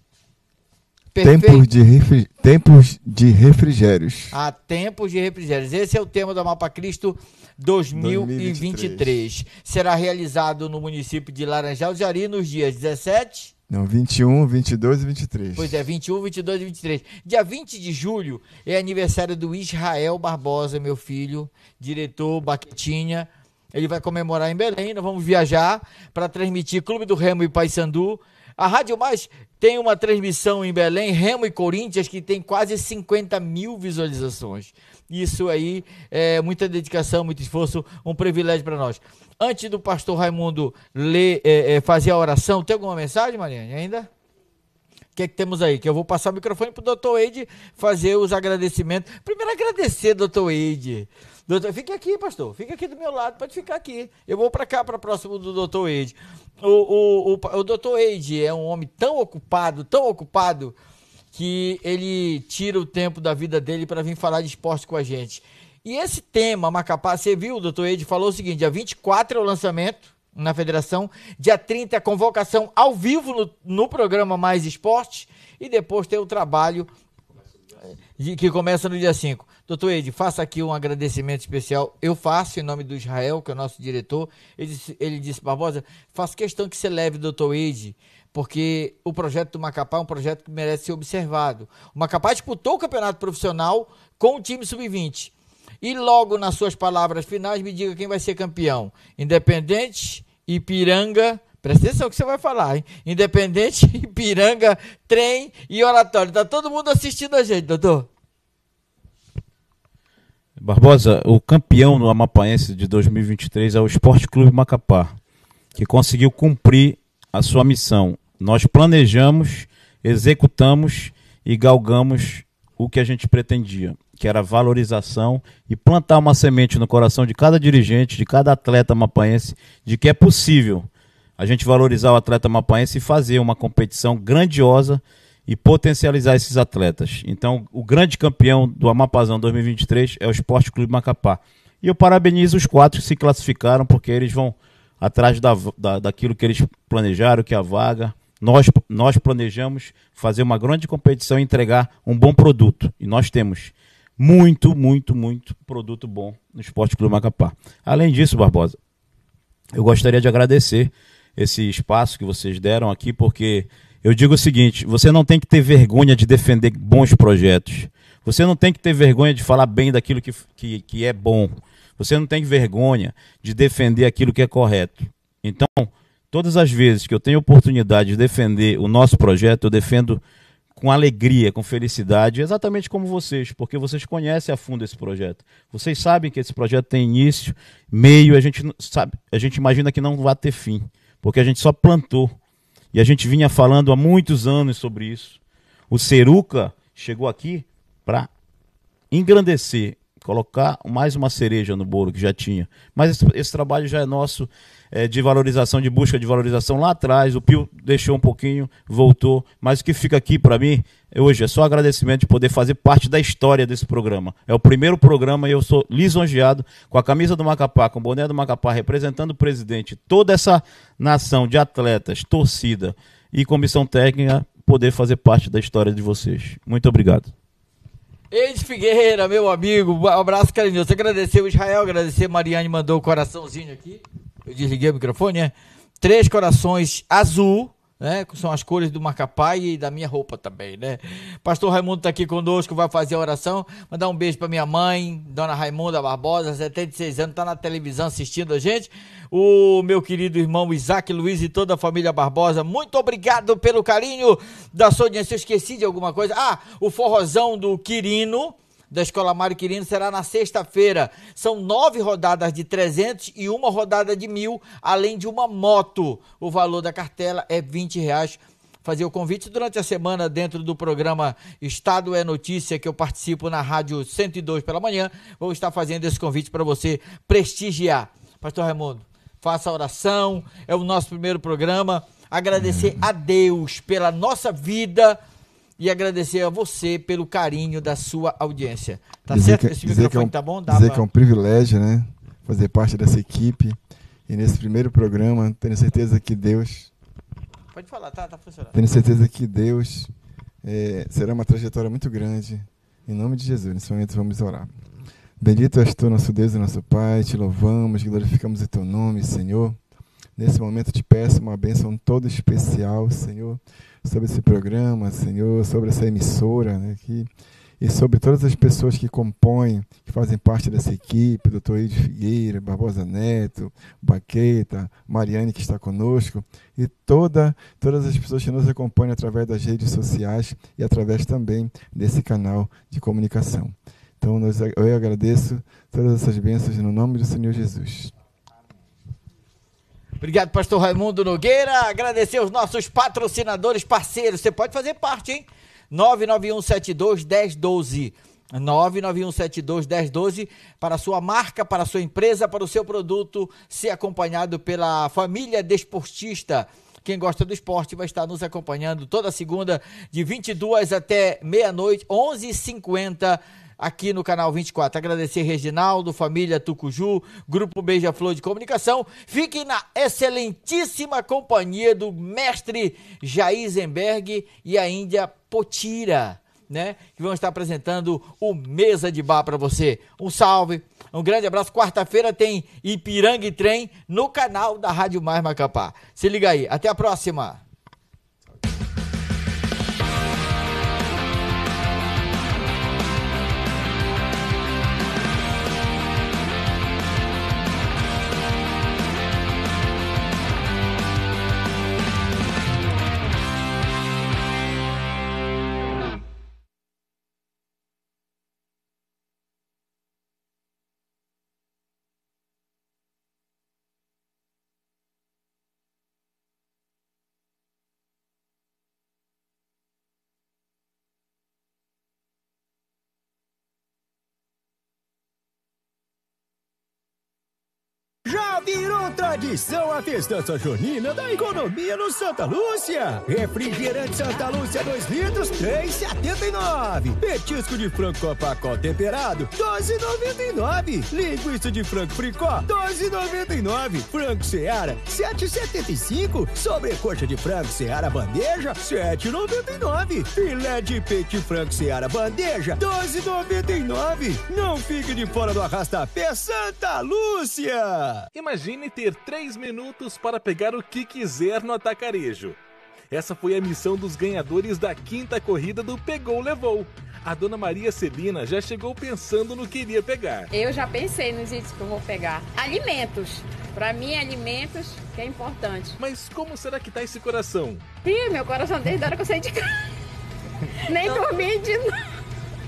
Perfeitos. Tempos de, refri, tempos de refrigérios. Ah, tempos de refrigérios. Esse é o tema do Mapa Cristo 2023. 2023. Será realizado no município de Laranjal de Jari nos dias 17, não, 21, 22 e 23. Pois é, 21, 22 e 23. Dia 20 de julho é aniversário do Israel Barbosa, meu filho, diretor, baquetinha. Ele vai comemorar em Belém, nós vamos viajar para transmitir Clube do Remo e Paysandu. A Rádio Mais tem uma transmissão em Belém, Remo e Corinthians, que tem quase 50 mil visualizações. Isso aí é muita dedicação, muito esforço, um privilégio para nós. Antes do pastor Raimundo ler, é, é, fazer a oração, tem alguma mensagem, Mariane, ainda? O que é que temos aí? Que eu vou passar o microfone para o doutor Wade fazer os agradecimentos. Primeiro, agradecer, doutor Wade. Doutor, fique aqui, pastor. Fica aqui do meu lado, pode ficar aqui. Eu vou para cá, para próximo do doutor Wade. O, o, o, o doutor Wade é um homem tão ocupado, tão ocupado, que ele tira o tempo da vida dele para vir falar de esporte com a gente. E esse tema, Macapá, você viu, o doutor Ed falou o seguinte: dia 24 é o lançamento na federação, dia 30 é a convocação ao vivo no, no programa Mais Esporte, e depois tem o trabalho eh, que começa no dia 5. Doutor Ed, faça aqui um agradecimento especial. Eu faço, em nome do Israel, que é o nosso diretor. Ele disse, ele disse Barbosa, faço questão que você leve, doutor Ed, porque o projeto do Macapá é um projeto que merece ser observado. O Macapá disputou o campeonato profissional com o time sub-20. E logo nas suas palavras finais, me diga quem vai ser campeão: Independente, Ipiranga. Presta atenção que você vai falar, hein? Independente, Ipiranga, trem e oratório. Está todo mundo assistindo a gente, doutor. Barbosa, o campeão no Amapaense de 2023 é o Esporte Clube Macapá, que conseguiu cumprir a sua missão nós planejamos, executamos e galgamos o que a gente pretendia, que era valorização e plantar uma semente no coração de cada dirigente, de cada atleta mapaense, de que é possível a gente valorizar o atleta mapaense e fazer uma competição grandiosa e potencializar esses atletas. Então, o grande campeão do Amapazão 2023 é o Esporte Clube Macapá. E eu parabenizo os quatro que se classificaram, porque eles vão atrás da, da, daquilo que eles planejaram, que é a vaga, nós, nós planejamos fazer uma grande competição e entregar um bom produto. E nós temos muito, muito, muito produto bom no Esporte Clube Macapá. Além disso, Barbosa, eu gostaria de agradecer esse espaço que vocês deram aqui, porque eu digo o seguinte: você não tem que ter vergonha de defender bons projetos. Você não tem que ter vergonha de falar bem daquilo que, que, que é bom. Você não tem vergonha de defender aquilo que é correto. Então, Todas as vezes que eu tenho oportunidade de defender o nosso projeto, eu defendo com alegria, com felicidade, exatamente como vocês, porque vocês conhecem a fundo esse projeto. Vocês sabem que esse projeto tem início, meio, a gente sabe, a gente imagina que não vai ter fim, porque a gente só plantou. E a gente vinha falando há muitos anos sobre isso. O Ceruca chegou aqui para engrandecer, colocar mais uma cereja no bolo que já tinha. Mas esse, esse trabalho já é nosso é, de valorização, de busca de valorização lá atrás. O Pio deixou um pouquinho, voltou. Mas o que fica aqui para mim hoje é só agradecimento de poder fazer parte da história desse programa. É o primeiro programa e eu sou lisonjeado com a camisa do Macapá, com o boné do Macapá, representando o presidente, toda essa nação de atletas, torcida e comissão técnica, poder fazer parte da história de vocês. Muito obrigado. Eide Figueira, meu amigo, um abraço carinhoso. Agradecer o Israel, agradecer Mariane, mandou o um coraçãozinho aqui eu desliguei o microfone, né? Três corações azul, né? são as cores do Macapá e da minha roupa também, né? Pastor Raimundo está aqui conosco, vai fazer a oração. Mandar um beijo para minha mãe, Dona Raimunda Barbosa, 76 anos, está na televisão assistindo a gente. O meu querido irmão Isaac Luiz e toda a família Barbosa, muito obrigado pelo carinho da sua audiência. Eu esqueci de alguma coisa. Ah, o forrozão do Quirino da Escola Mário Quirino será na sexta-feira. São nove rodadas de 300 e uma rodada de mil, além de uma moto. O valor da cartela é 20 reais fazer o convite durante a semana dentro do programa Estado é Notícia que eu participo na Rádio 102 pela manhã. Vou estar fazendo esse convite para você prestigiar. Pastor Raimundo, faça a oração, é o nosso primeiro programa. Agradecer uhum. a Deus pela nossa vida e agradecer a você pelo carinho da sua audiência. Tá dizer certo? Que, é- Esse microfone que é um, tá bom? Dá dizer pra... que é um privilégio, né? Fazer parte dessa equipe. E nesse primeiro programa, tenho certeza que Deus. Pode falar, tá, tá funcionando. Tenho certeza que Deus é, será uma trajetória muito grande. Em nome de Jesus, nesse momento vamos orar. Bendito és tu, nosso Deus e nosso Pai, te louvamos, glorificamos o teu nome, Senhor. Nesse momento te peço uma bênção toda especial, Senhor, sobre esse programa, Senhor, sobre essa emissora né, aqui, e sobre todas as pessoas que compõem, que fazem parte dessa equipe, doutor Ides Figueira, Barbosa Neto, Baqueta, Mariane que está conosco, e toda, todas as pessoas que nos acompanham através das redes sociais e através também desse canal de comunicação. Então, eu agradeço todas essas bênçãos no nome do Senhor Jesus. Obrigado, pastor Raimundo Nogueira. Agradecer os nossos patrocinadores, parceiros. Você pode fazer parte, hein? 99172 1012. 99172 1012 para a sua marca, para a sua empresa, para o seu produto, ser acompanhado pela família desportista. Quem gosta do esporte vai estar nos acompanhando toda segunda, de 22 até meia-noite, 11h50 aqui no canal 24. Agradecer Reginaldo, família Tucuju, Grupo Beija-Flor de Comunicação. Fiquem na excelentíssima companhia do mestre Jaizenberg e a Índia Potira, né? Que vão estar apresentando o Mesa de Bar para você. Um salve, um grande abraço. Quarta-feira tem Ipiranga e Trem no canal da Rádio Mais Macapá. Se liga aí, até a próxima. Adição à festança junina da economia no Santa Lúcia. Refrigerante Santa Lúcia 2 litros, 3,79. Petisco de frango copacó temperado, 12,99. Linguiça de frango fricó, 12,99. Frango Seara, 7,75. Sobrecoxa de frango Seara bandeja, 7,99. Filé de peito frango Seara bandeja, 12,99. Não fique de fora do arrasta-pé Santa Lúcia. Imagine ter três minutos para pegar o que quiser no atacarejo. Essa foi a missão dos ganhadores da quinta corrida do Pegou Levou. A dona Maria Celina já chegou pensando no que iria pegar. Eu já pensei nos itens que eu vou pegar. Alimentos. Para mim, alimentos que é importante. Mas como será que tá esse coração? Ih, meu coração desde a hora que eu saí de casa. Nem dormi de novo.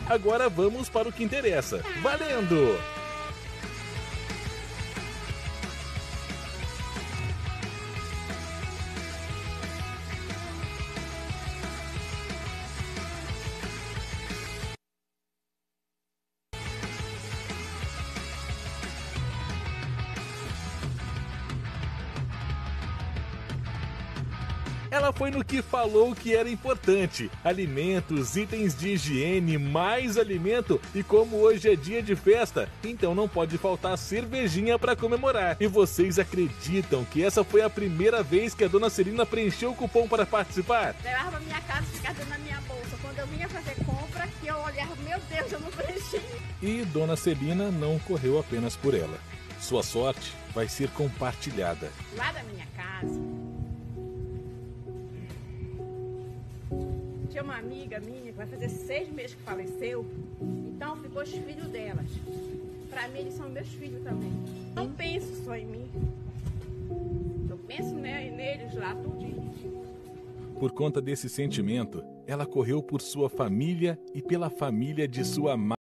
Agora vamos para o que interessa. Valendo! Ela foi no que falou que era importante: alimentos, itens de higiene, mais alimento e como hoje é dia de festa, então não pode faltar cervejinha para comemorar. E vocês acreditam que essa foi a primeira vez que a dona Celina preencheu o cupom para participar? Levava pra minha casa ficar ficava na minha bolsa. Quando eu vinha fazer compra, que eu olhava, meu Deus, eu não preenchi. E dona Celina não correu apenas por ela. Sua sorte vai ser compartilhada. Lá da minha casa Tinha uma amiga minha que vai fazer seis meses que faleceu, então ficou os filhos delas. Para mim, eles são meus filhos também. Não penso só em mim. Eu penso né, neles lá, tudinho. Por conta desse sentimento, ela correu por sua família e pela família de sua mãe.